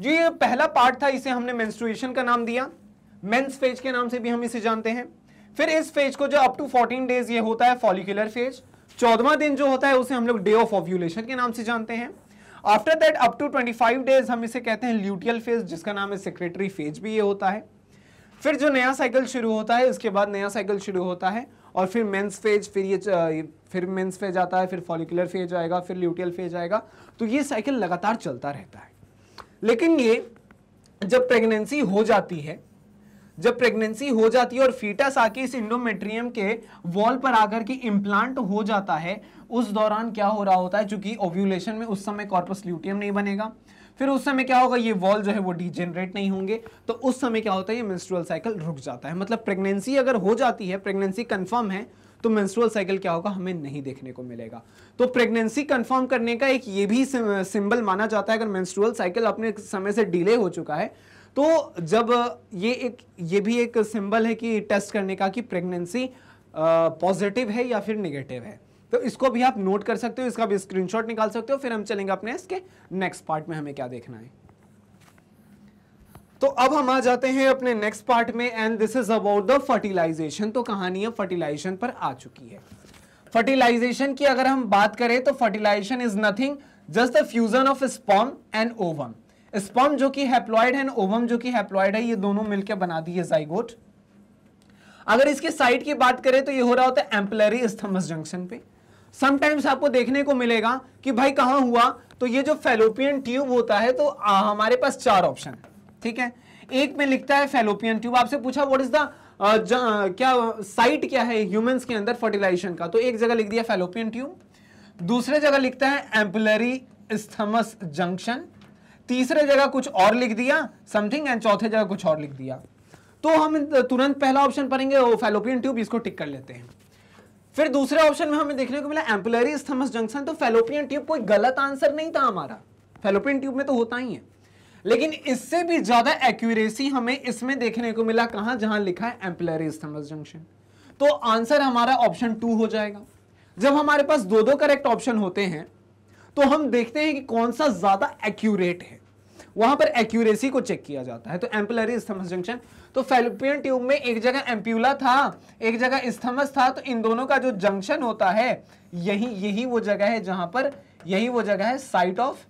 जो ये पहला पार्ट था इसे हमने मेंस्ट्रुएशन का नाम दिया मेंस फेज के नाम से भी हम इसे जानते हैं फिर इस फेज को जो अप टू 14 डेज ये होता है फॉलिकुलर फेज चौदवा दिन जो होता है उसे हम लोग डे ऑफ ऑव्यूलेशन के नाम से जानते हैं after that up to 25 days हम इसे कहते हैं ल्यूटियल फेज जिसका नाम है सेक्रेटरी फेज भी ये होता है फिर जो नया साइकिल शुरू होता है उसके बाद नया साइकिल शुरू होता है और फिर मेंस फेज फिर ये फिर मेंस फेज आता है फिर फॉलिकुलर फेज आएगा फिर ल्यूटियल फेज आएगा तो ये साइकिल लगातार चलता रहता है लेकिन ये जब प्रेगनेंसी हो जाती है जब प्रेगनेंसी हो जाती है और फीटस आके इस इंडोमेट्रियम के वॉल पर आकर के इम्प्लांट हो जाता है उस दौरान क्या हो रहा होता है चूंकि ओव्यूलेशन में उस समय कॉर्पस ल्यूटियम नहीं बनेगा फिर उस समय क्या होगा ये वॉल जो है वो डिजेनरेट नहीं होंगे तो उस समय क्या होता है ये मेंस्ट्रुअल साइकिल रुक जाता है मतलब प्रेगनेंसी अगर हो जाती है प्रेगनेंसी कंफर्म है तो मेंस्ट्रुअल साइकिल क्या होगा हमें नहीं देखने को मिलेगा तो प्रेगनेंसी कंफर्म करने का एक ये भी सिंबल माना जाता है अगर मेंस्ट्रुअल साइकिल अपने समय से डिले हो चुका है तो जब ये एक ये भी एक सिंबल है कि टेस्ट करने का कि प्रेगनेंसी पॉजिटिव है या फिर निगेटिव है तो इसको भी आप नोट कर सकते हो इसका भी स्क्रीनशॉट निकाल सकते हो फिर हम चलेंगे अपने इसके नेक्स्ट पार्ट में हमें क्या देखना है तो अब हम आ जाते हैं अपने नेक्स्ट पार्ट में and this is about the fertilisation तो कहानी अब फर्टिलाइजेशन पर आ चुकी है फर्टिलाइजेशन की अगर हम बात करें तो fertilisation is nothing just the fusion of sperm and ovum sperm जो कि हैप्लॉइड है ओवम जो कि हैप्लॉइड है ये दोनों मिलकर बना दिए जाइगोट अगर इसके साइड की बात करें तो ये हो रहा होता है एम्पलरी स्थमस जंक्शन पे समटाइम्स आपको देखने को मिलेगा कि भाई कहां हुआ तो ये जो फेलोपियन ट्यूब होता है तो आ, हमारे पास चार ऑप्शन ठीक है एक में लिखता है फेलोपियन ट्यूब आपसे पूछा व्हाट इज द क्या साइट क्या है ह्यूमंस के अंदर फर्टिलाइजेशन का तो एक जगह लिख दिया फेलोपियन ट्यूब दूसरे जगह लिखता है एम्पलरी स्थमस जंक्शन तीसरे जगह कुछ और लिख दिया समथिंग एंड चौथे जगह कुछ और लिख दिया तो हम तुरंत पहला ऑप्शन पढ़ेंगे वो फेलोपियन ट्यूब इसको टिक कर लेते हैं फिर दूसरे ऑप्शन में हमें देखने को मिला एम्पुलरी स्थमस जंक्शन तो फेलोपियन ट्यूब कोई गलत आंसर नहीं था हमारा फेलोपियन ट्यूब में तो होता ही है लेकिन इससे भी ज्यादा एक्यूरेसी हमें इसमें देखने को मिला कहां जहां लिखा है एम्पलरी स्थमस जंक्शन तो आंसर हमारा ऑप्शन टू हो जाएगा जब हमारे पास दो दो करेक्ट ऑप्शन होते हैं तो हम देखते हैं कि कौन सा ज़्यादा एक्यूरेट है वहां पर एक्यूरेसी को चेक किया जाता है तो एम्पलरी स्थमस जंक्शन तो फेलोपियन ट्यूब में एक जगह एम्प्यूला था एक जगह स्थमस था तो इन दोनों का जो जंक्शन होता है यही यही वो जगह है जहां पर यही वो जगह है साइट ऑफ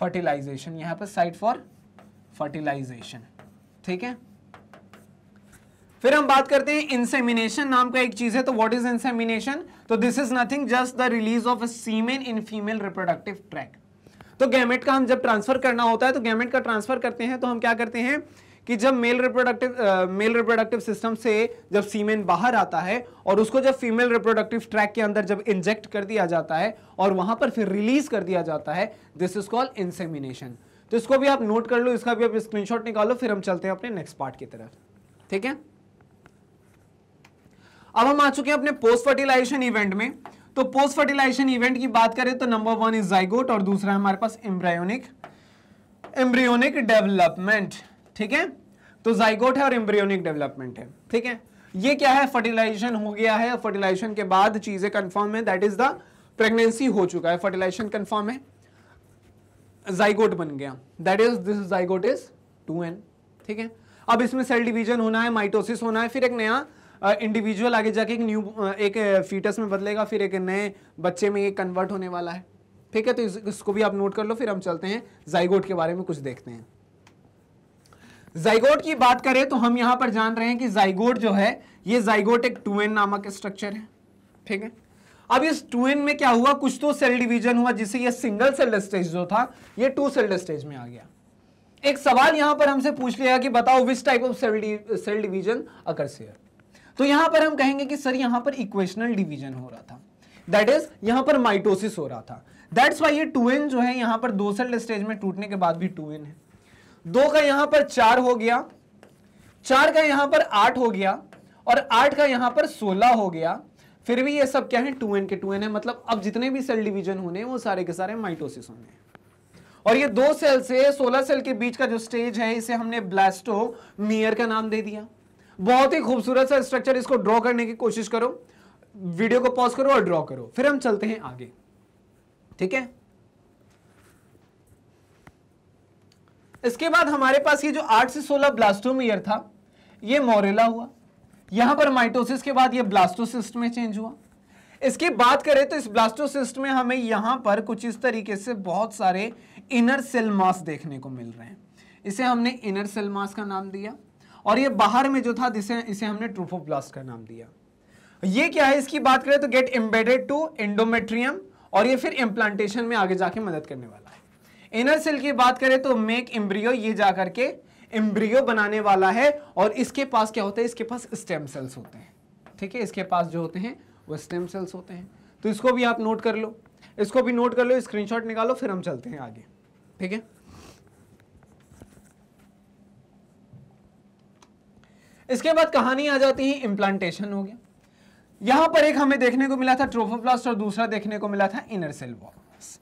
फर्टिलाइजेशन यहां पर साइट फॉर फर्टिलाइजेशन ठीक है फिर हम बात करते हैं इंसेमिनेशन नाम का एक चीज है तो व्हाट इज इंसेमिनेशन तो this is nothing just the release of semen in female reproductive tract तो गैमेट का हम जब ट्रांसफर करना होता है तो गैमेट का ट्रांसफर करते हैं तो हम क्या करते हैं कि जब male reproductive male reproductive system से जब सीमेन बाहर आता है और उसको जब फीमेल रिप्रोडक्टिव ट्रैक के अंदर जब इंजेक्ट कर दिया जाता है और वहां पर फिर रिलीज कर दिया जाता है दिस इज कॉल्ड इंसेमिनेशन तो इसको भी आप नोट कर लो इसका भी आप स्क्रीनशॉट निकालो फिर हम चलते हैं अपने नेक्स्ट पार्ट की तरफ ठीक है अब हम आ चुके हैं अपने पोस्ट फर्टिलाइजेशन इवेंट में तो पोस्ट फर्टिलाइजेशन इवेंट की बात करें तो नंबर वन इज जाइगोट और दूसरा हमारे पास एम्ब्रायोनिक एम्ब्रियोनिक डेवलपमेंट ठीक है तो जाइगोट है और एम्ब्रियोनिक डेवलपमेंट है ठीक है ये क्या है फर्टिलाइजेशन हो गया है फर्टिलाइजेशन के बाद चीजें कंफर्म है दैट इज द प्रेगनेंसी हो चुका है फर्टिलाइजेशन कंफर्म है जाइगोट बन गया that is this zygote is two n ठीक है अब इसमें सेल डिवीजन होना है माइटोसिस होना है फिर एक नया इंडिविजुअल आगे जाके एक न्यू एक फीटस में बदलेगा फिर एक नए बच्चे में ये कन्वर्ट होने वाला है ठीक है तो इस, इसको भी आप नोट कर लो फिर हम चलते हैं जाइगोट के बारे में कुछ देखते हैं जाइगोट की बात करें तो हम यहां पर जान रहे हैं कि जाइगोट जो है ये जाइगोट एक टूएन नामक स्ट्रक्चर है ठीक है अब इस टूएन में क्या हुआ कुछ तो सेल डिवीजन हुआ जिससे ये सिंगल सेल स्टेज जो था ये टू सेल स्टेज में आ गया एक सवाल यहां पर हमसे पूछ लिया कि बताओ which type of cell cell division occurs तो यहां पर हम कहेंगे कि सर यहां पर इक्वेशनल डिवीजन हो रहा था दैट इज यहां पर माइटोसिस हो रहा था दैट्स वाई ये टू एन जो है यहां पर दो सेल स्टेज में टूटने के बाद भी टू एन है दो का यहां पर चार हो गया चार का यहां पर आठ हो गया और आठ का यहां पर सोलह हो गया फिर भी ये सब क्या है टू एन के टू एन है मतलब अब जितने भी सेल डिवीजन होने हैं वो सारे के सारे माइटोसिस होने हैं और ये दो सेल से सोलह सेल के बीच का जो स्टेज है इसे हमने ब्लास्टो मियर का नाम दे दिया बहुत ही खूबसूरत सा स्ट्रक्चर इसको ड्रॉ करने की कोशिश करो वीडियो को पॉज करो और ड्रॉ करो फिर हम चलते हैं आगे ठीक है इसके बाद हमारे पास ये जो आठ से सोलह ब्लास्टोमियर था ये मोरेला हुआ यहां पर माइटोसिस के बाद ये ब्लास्टोसिस्ट में चेंज हुआ इसकी बात करें तो इस ब्लास्टोसिस्ट में हमें यहां पर कुछ इस तरीके से बहुत सारे इनर सेल मास देखने को मिल रहे हैं इसे हमने इनर सेल मास का नाम दिया और ये बाहर में जो था जिसे इसे हमने ट्रोफोप्लास्ट का नाम दिया ये क्या है इसकी बात करें तो गेट एम्बेडेड टू एंडोमेट्रियम और ये फिर इम्प्लांटेशन में आगे जाके मदद करने वाला है इनर सेल की बात करें तो मेक एम्ब्रियो ये जाकर के एम्ब्रियो बनाने वाला है और इसके पास क्या होता है इसके पास स्टेम सेल्स होते हैं ठीक है इसके पास जो होते हैं वो स्टेम सेल्स होते हैं तो इसको भी आप नोट कर लो इसको भी नोट कर लो स्क्रीनशॉट निकालो फिर हम चलते हैं आगे ठीक है इसके बाद कहानी आ जाती है इम्प्लांटेशन हो गया यहां पर एक हमें देखने को मिला था ट्रोफोप्लास्ट और दूसरा देखने को मिला था इनर सेल वॉल्स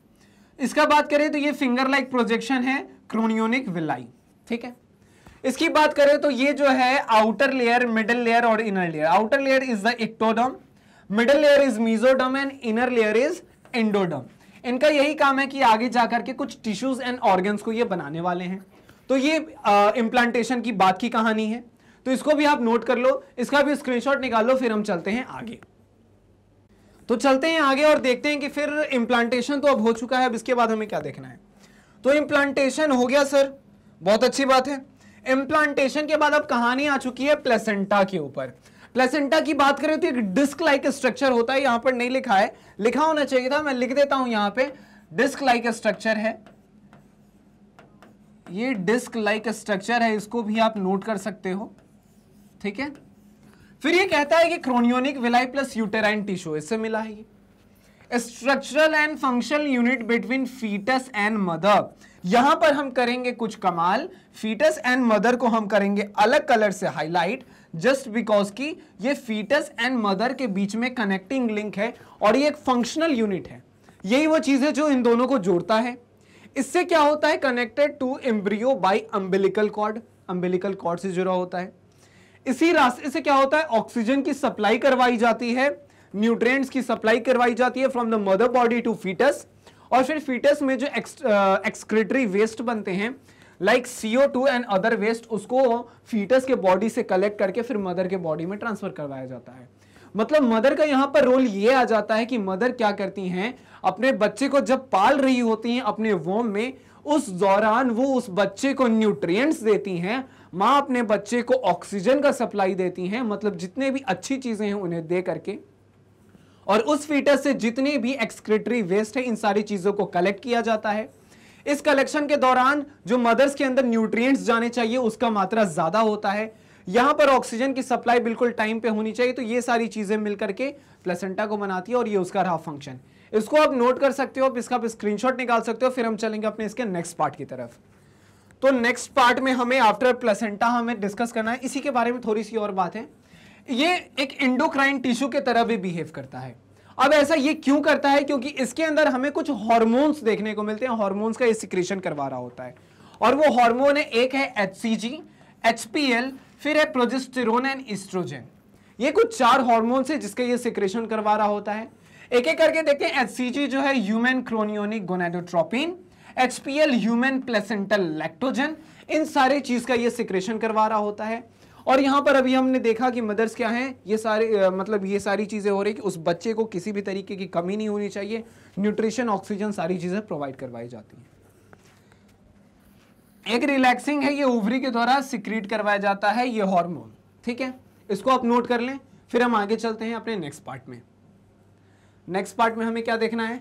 इसका बात करें तो ये फिंगर लाइक प्रोजेक्शन है क्रोनियोनिक विलाई ठीक है इसकी बात करें तो ये जो है आउटर लेयर मिडल लेयर और inner layer outer layer is the ectoderm middle layer is mesoderm and inner layer is endoderm इनका यही काम है कि आगे जाकर के कुछ टिश्यूज एंड ऑर्गन्स को ये बनाने वाले हैं तो ये इम्प्लांटेशन की बात की कहानी है तो इसको भी आप नोट कर लो इसका भी स्क्रीनशॉट निकाल लो फिर हम चलते हैं आगे तो चलते हैं आगे और देखते हैं कि फिर इम्प्लांटेशन तो अब हो चुका है अब इसके बाद हमें क्या देखना है तो इम्प्लांटेशन हो गया सर बहुत अच्छी बात है इम्प्लांटेशन के बाद अब कहानी आ चुकी है प्लेसेंटा के ऊपर प्लेसेंटा की बात करें तो एक डिस्क लाइक स्ट्रक्चर होता है यहां पर नहीं लिखा है लिखा होना चाहिए था मैं लिख देता हूं यहां पे डिस्क लाइक स्ट्रक्चर है ये डिस्क लाइक स्ट्रक्चर है इसको भी आप नोट कर सकते हो ठीक है फिर ये कहता है कि chorionic villi plus uterine tissue इससे मिला है structural and functional unit between foetus and mother यहां पर हम करेंगे कुछ कमाल फीटस एंड मदर को हम करेंगे अलग कलर से हाईलाइट जस्ट बिकॉज की ये फीटस एंड मदर के बीच में कनेक्टिंग लिंक है और ये एक फंक्शनल यूनिट है यही वो चीज़ है जो इन दोनों को जोड़ता है इससे क्या होता है connected to embryo by umbilical cord umbilical cord से जुड़ा होता है इसी रास्ते से क्या होता है ऑक्सीजन की सप्लाई करवाई जाती है न्यूट्रिएंट्स की सप्लाई करवाई जाती है from the mother body to foetus और फिर फीटस में जो एक्सक्रेटरी वेस्ट uh, बनते हैं like CO two and other waste उसको फीटस के बॉडी से कलेक्ट करके फिर मदर के बॉडी में ट्रांसफर करवाया जाता है मतलब मदर का यहाँ पर रोल ये आ जाता है कि मदर क्या करती हैं अपने बच्चे को जब पाल रही होती हैं अपने वोम में उस दौरान वो उस बच्चे को न्यूट्रिएंट्स देती हैं माँ अपने बच्चे को ऑक्सीजन का सप्लाई देती हैं मतलब जितने भी अच्छी चीज़ें हैं उन्हें दे करके और उस फीटस से जितने भी एक्सक्रेटरी वेस्ट है इन सारी चीज़ों को कलेक्ट किया जाता है इस कलेक्शन के दौरान जो मदर्स के अंदर न्यूट्रिएंट्स जाने चाहिए उसका मात्रा ज़्यादा होता है यहां पर ऑक्सीजन की सप्लाई बिल्कुल टाइम पे होनी चाहिए तो ये सारी चीज़ें मिलकर के प्लेसेंटा को बनाती है और ये उसका रहा फंक्शन इसको आप नोट कर सकते हो इसका आप स्क्रीनशॉट निकाल सकते हो फिर हम चलेंगे अपने इसके नेक्स्ट पार्ट की तरफ तो नेक्स्ट पार्ट में हमें आफ्टर प्लेसेंटा हमें डिस्कस करना है इसी के बारे में थोड़ी सी और बात है ये एक इंडोक्राइन टिश्यू के तरह भी बिहेव करता है अब ऐसा ये क्यों करता है क्योंकि इसके अंदर हमें कुछ हॉर्मोन्स देखने को मिलते हैं हॉर्मोन्स का सिक्रेशन करवा रहा होता है और वो हॉर्मोन है एक है H C G H P L फिर है प्रोजेस्टेरोन एंड इस्ट्रोजन ये कुछ चार हॉर्मोन्स है जिसके ये सिक्रेशन करवा रहा होता है एक एक करके देखते हैं एच जो है human chorionic gonadotropin HPL human placental lactogen इन सारे चीज का ये सिक्रेशन करवा रहा होता है और यहां पर अभी हमने देखा कि मदर्स क्या हैं ये सारे मतलब ये सारी चीज़ें हो रही कि उस बच्चे को किसी भी तरीके की कमी नहीं होनी चाहिए न्यूट्रिशन ऑक्सीजन सारी चीज़ें प्रोवाइड करवाई जाती हैं एक रिलैक्सिंग है ये ओवरी के द्वारा सिक्रीट करवाया जाता है ये हार्मोन ठीक है इसको आप नोट कर लें फिर हम आगे चलते हैं अपने नेक्स्ट पार्ट में नेक्स्ट पार्ट में हमें क्या देखना है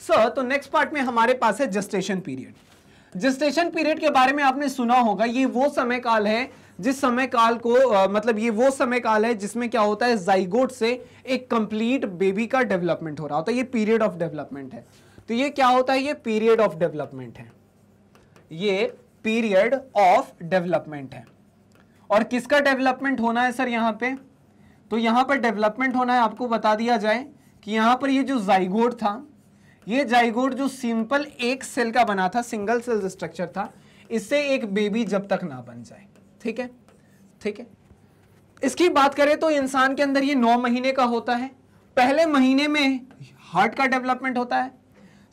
सर तो नेक्स्ट पार्ट में हमारे पास है जस्टेशन पीरियड जस्टेशन पीरियड के बारे में आपने सुना होगा ये वो समय काल है जिस समय काल को आ, मतलब ये वो समय काल है जिसमें क्या होता है जाइगोट से एक कंप्लीट बेबी का डेवलपमेंट हो रहा होता है ये पीरियड ऑफ डेवलपमेंट है तो ये क्या होता है ये पीरियड ऑफ डेवलपमेंट है ये पीरियड ऑफ डेवलपमेंट है और किसका डेवलपमेंट होना है सर यहाँ पे तो यहाँ पर डेवलपमेंट होना है आपको बता दिया जाए कि यहाँ पर ये जो जाइगोट था ये जाइगोड जो सिंपल एक सेल का बना था सिंगल सेल स्ट्रक्चर था इससे एक बेबी जब तक ना बन जाए ठीक है ठीक है इसकी बात करें तो इंसान के अंदर ये नौ महीने का होता है पहले महीने में हार्ट का डेवलपमेंट होता है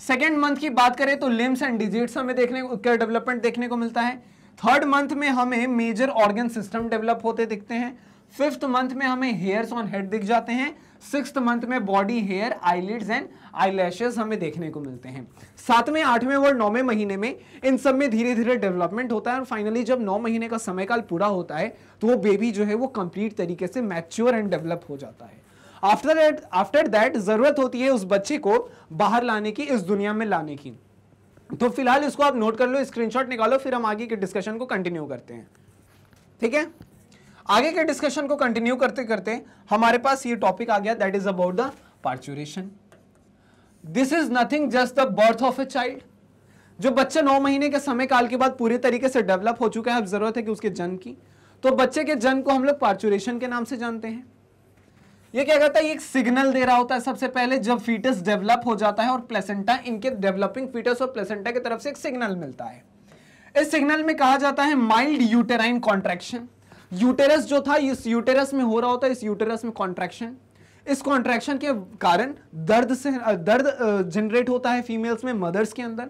सेकेंड मंथ की बात करें तो लिम्स एंड डिजिट्स हमें देखने का डेवलपमेंट देखने को मिलता है थर्ड मंथ में हमें मेजर ऑर्गन सिस्टम डेवलप होते दिखते हैं फिफ्थ मंथ में हमें हेयर्स ऑन हेड दिख जाते हैं सिक्स मंथ में body hair eyelids and eyelashes हमें देखने को मिलते हैं सातवें आठवें और नौवें महीने में इन सब में धीरे धीरे डेवलपमेंट होता है और फाइनली जब नौ महीने का समय काल पूरा होता है तो वो बेबी जो है वो कंप्लीट तरीके से मैच्योर एंड डेवलप हो जाता है आफ्टर दैट आफ्टर दैट ज़रूरत होती है उस बच्चे को बाहर लाने की इस दुनिया में लाने की तो फिलहाल इसको आप नोट कर लो स्क्रीनशॉट निकालो फिर हम आगे के डिस्कशन को कंटिन्यू करते हैं ठीक है आगे के डिस्कशन को कंटिन्यू करते करते हमारे पास ये टॉपिक आ गया that is about the parturition this is nothing just the birth of a child जो बच्चे नौ महीने के समय काल के बाद पूरी तरीके से डेवलप हो चुका है अब जरूरत है कि उसके जन्म की तो बच्चे के जन्म को हम लोग पार्चुरेशन के नाम से जानते हैं ये क्या कहता है ये एक सिग्नल दे रहा होता है सबसे पहले जब फीटस डेवलप हो जाता है और प्लेसेंटा इनके डेवलपिंग फीटस और प्लेसेंटा की तरफ से एक सिग्नल मिलता है इस सिग्नल में कहा जाता है माइल्ड यूटेराइन कॉन्ट्रेक्शन यूटेरस जो था इस यूटेरस में हो रहा होता है इस यूटेरस में कॉन्ट्रैक्शन इस कॉन्ट्रैक्शन के कारण दर्द से दर्द जनरेट होता है फीमेल्स में मदर्स के अंदर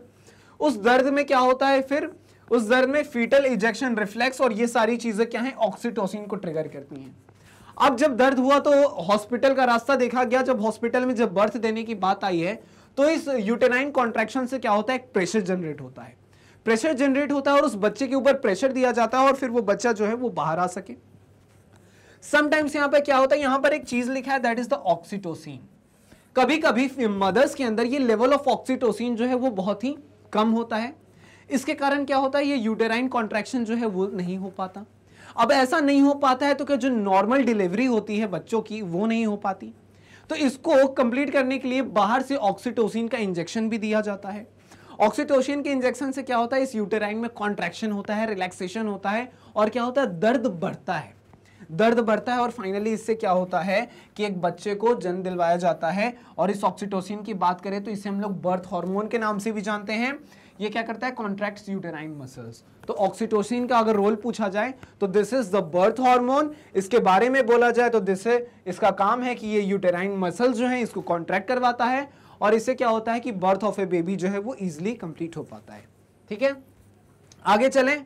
उस दर्द में क्या होता है फिर उस दर्द में फीटल इजेक्शन रिफ्लेक्स और ये सारी चीजें क्या है ऑक्सीटोसिन को ट्रिगर करती हैं अब जब दर्द हुआ तो हॉस्पिटल का रास्ता देखा गया जब हॉस्पिटल में जब बर्थ देने की बात आई है तो इस यूटेनाइन कॉन्ट्रेक्शन से क्या होता है एक प्रेशर जनरेट होता है प्रेशर जनरेट होता है और उस बच्चे के ऊपर प्रेशर दिया जाता है और फिर वो बच्चा जो है वो बाहर आ सके समटाइम्स यहां पर क्या होता है यहां पर एक चीज लिखा है दैट इज द ऑक्सीटोसिन कभी कभी मदर्स के अंदर ये लेवल ऑफ ऑक्सीटोसिन जो है वो बहुत ही कम होता है इसके कारण क्या होता है ये यूटेराइन कॉन्ट्रैक्शन जो है वो नहीं हो पाता अब ऐसा नहीं हो पाता है तो क्या जो नॉर्मल डिलीवरी होती है बच्चों की वो नहीं हो पाती तो इसको कंप्लीट करने के लिए बाहर से ऑक्सीटोसिन का इंजेक्शन भी दिया जाता है ऑक्सीटोसिन के इंजेक्शन से क्या होता है इस यूटेराइन में कॉन्ट्रैक्शन होता है रिलैक्सेशन होता है और क्या होता है दर्द बढ़ता है दर्द बढ़ता है और फाइनली इससे क्या होता है कि एक बच्चे को जन्म दिलवाया जाता है और इस ऑक्सीटोसिन की बात करें तो इसे हम लोग बर्थ हार्मोन के नाम से भी जानते हैं ये क्या करता है कॉन्ट्रैक्ट यूटेराइन मसल्स तो ऑक्सीटोसिन का अगर रोल पूछा जाए तो this is the birth hormone इसके बारे में बोला जाए तो दिस इसका काम है कि ये यूटेराइन मसल्स जो है इसको कॉन्ट्रैक्ट करवाता है और इससे क्या होता है कि बर्थ ऑफ ए बेबी जो है वो इजिली कंप्लीट हो पाता है ठीक है आगे चले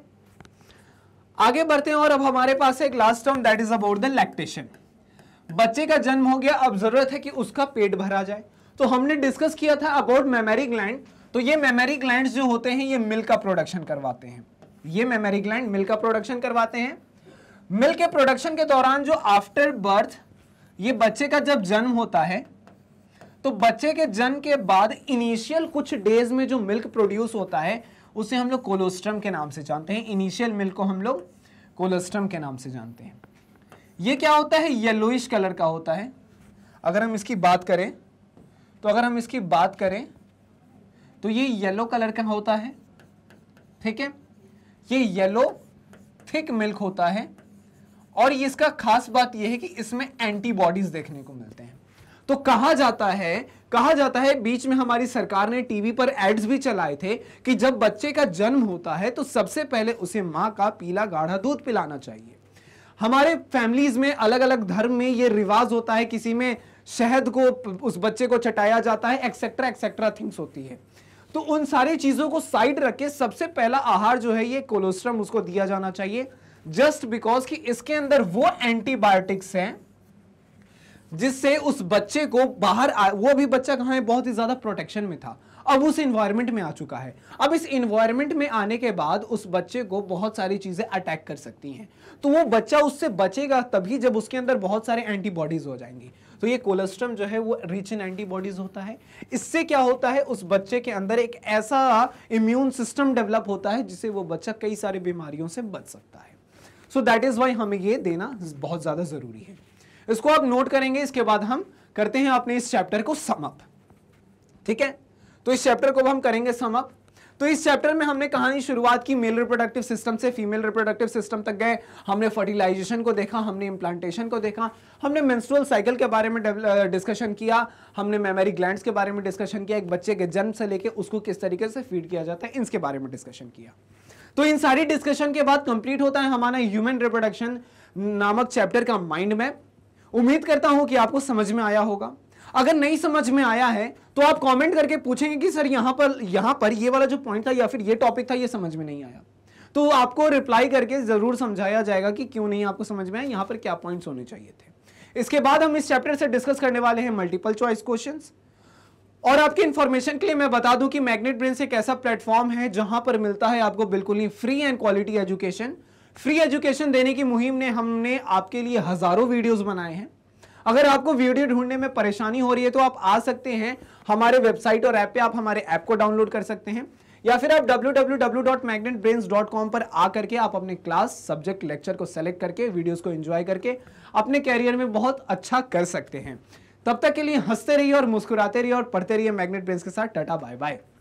आगे बढ़ते हैं और अब हमारे पास एक last term that is about the lactation बच्चे का जन्म हो गया अब जरूरत है कि उसका पेट भरा जाए तो हमने डिस्कस किया था अबाउट मेमेरी ग्लैंड तो ये मेमेरी ग्लैंड जो होते हैं ये मिल्क का प्रोडक्शन करवाते हैं ये मेमेरी ग्लैंड मिल्क का प्रोडक्शन करवाते हैं मिल्क के प्रोडक्शन के दौरान जो आफ्टर बर्थ ये बच्चे का जब जन्म होता है तो बच्चे के जन्म के बाद इनिशियल कुछ डेज में जो मिल्क प्रोड्यूस होता है उसे हम लोग कोलोस्ट्रम के नाम से जानते हैं इनिशियल मिल्क को हम लोग कोलोस्ट्रम के नाम से जानते हैं ये क्या होता है येलोइश कलर का होता है अगर हम इसकी बात करें तो अगर हम इसकी बात करें तो ये येलो कलर का होता है ठीक है ये येलो थिक मिल्क होता है और इसका खास बात यह है कि इसमें एंटीबॉडीज देखने को मिलते हैं तो कहा जाता है कहा जाता है बीच में हमारी सरकार ने टीवी पर एड्स भी चलाए थे कि जब बच्चे का जन्म होता है तो सबसे पहले उसे माँ का पीला गाढ़ा दूध पिलाना चाहिए हमारे फैमिलीज में अलग अलग धर्म में ये रिवाज होता है किसी में शहद को उस बच्चे को चटाया जाता है एक्सेट्रा एक्सेट्रा थिंग्स होती है तो उन सारी चीजों को साइड रख के सबसे पहला आहार जो है ये कोलोस्ट्रम उसको दिया जाना चाहिए जस्ट बिकॉज कि इसके अंदर वो एंटीबायोटिक्स हैं जिससे उस बच्चे को बाहर आ, वो भी बच्चा कहाँ है बहुत ही ज़्यादा प्रोटेक्शन में था अब उस इन्वायरमेंट में आ चुका है अब इस इन्वायरमेंट में आने के बाद उस बच्चे को बहुत सारी चीज़ें अटैक कर सकती हैं तो वो बच्चा उससे बचेगा तभी जब उसके अंदर बहुत सारे एंटीबॉडीज़ हो जाएंगी तो ये कोलेस्ट्रम जो है वो रिच इन एंटीबॉडीज़ होता है इससे क्या होता है उस बच्चे के अंदर एक ऐसा इम्यून सिस्टम डेवलप होता है जिससे वो बच्चा कई सारी बीमारियों से बच सकता है सो दैट इज़ वाई हमें ये देना बहुत ज़्यादा ज़रूरी है इसको आप नोट करेंगे इसके बाद हम करते हैं अपने इस चैप्टर को समअप ठीक है तो इस चैप्टर को हम करेंगे समअप तो इस चैप्टर में हमने कहानी शुरुआत की मेल रिप्रोडक्टिव सिस्टम से फीमेल रिप्रोडक्टिव सिस्टम तक गए हमने फर्टिलाइजेशन को देखा हमने इम्प्लांटेशन को देखा हमने मेंस्ट्रुअल साइकिल के बारे में डिस्कशन किया हमने मेमोरी ग्लैंड्स के बारे में डिस्कशन किया एक बच्चे के जन्म से लेकर उसको किस तरीके से फीड किया जाता है इसके बारे में डिस्कशन किया तो इन सारी डिस्कशन के बाद कंप्लीट होता है हमारा ह्यूमन रिप्रोडक्शन नामक चैप्टर का माइंड मैप उम्मीद करता हूं कि आपको समझ में आया होगा अगर नहीं समझ में आया है तो आप कमेंट करके पूछेंगे कि सर यहां पर यहां पर ये वाला जो पॉइंट था या फिर ये टॉपिक था ये समझ में नहीं आया तो आपको रिप्लाई करके ज़रूर समझाया जाएगा कि क्यों नहीं आपको समझ में आया यहां पर क्या पॉइंट्स होने चाहिए थे इसके बाद हम इस चैप्टर से डिस्कस करने वाले हैं मल्टीपल चॉइस क्वेश्चन और आपकी इन्फॉर्मेशन के लिए मैं बता दूं कि मैग्नेट ब्रेन से एक ऐसा प्लेटफॉर्म है जहां पर मिलता है आपको बिल्कुल ही free and quality education free education देने की मुहिम ने हमने आपके लिए हजारों वीडियोस बनाए हैं अगर आपको वीडियो ढूंढने में परेशानी हो रही है तो आप आ सकते हैं हमारे वेबसाइट और ऐप पे आप हमारे ऐप को डाउनलोड कर सकते हैं या फिर आप www.magnetbrains.com पर आ करके आप अपने क्लास सब्जेक्ट लेक्चर को सेलेक्ट करके वीडियोस को एंजॉय करके अपने कैरियर में बहुत अच्छा कर सकते हैं तब तक के लिए हंसते रहिए और मुस्कुराते रहिए और पढ़ते रहिए मैग्नेट ब्रेन्स के साथ टाटा बाय बाय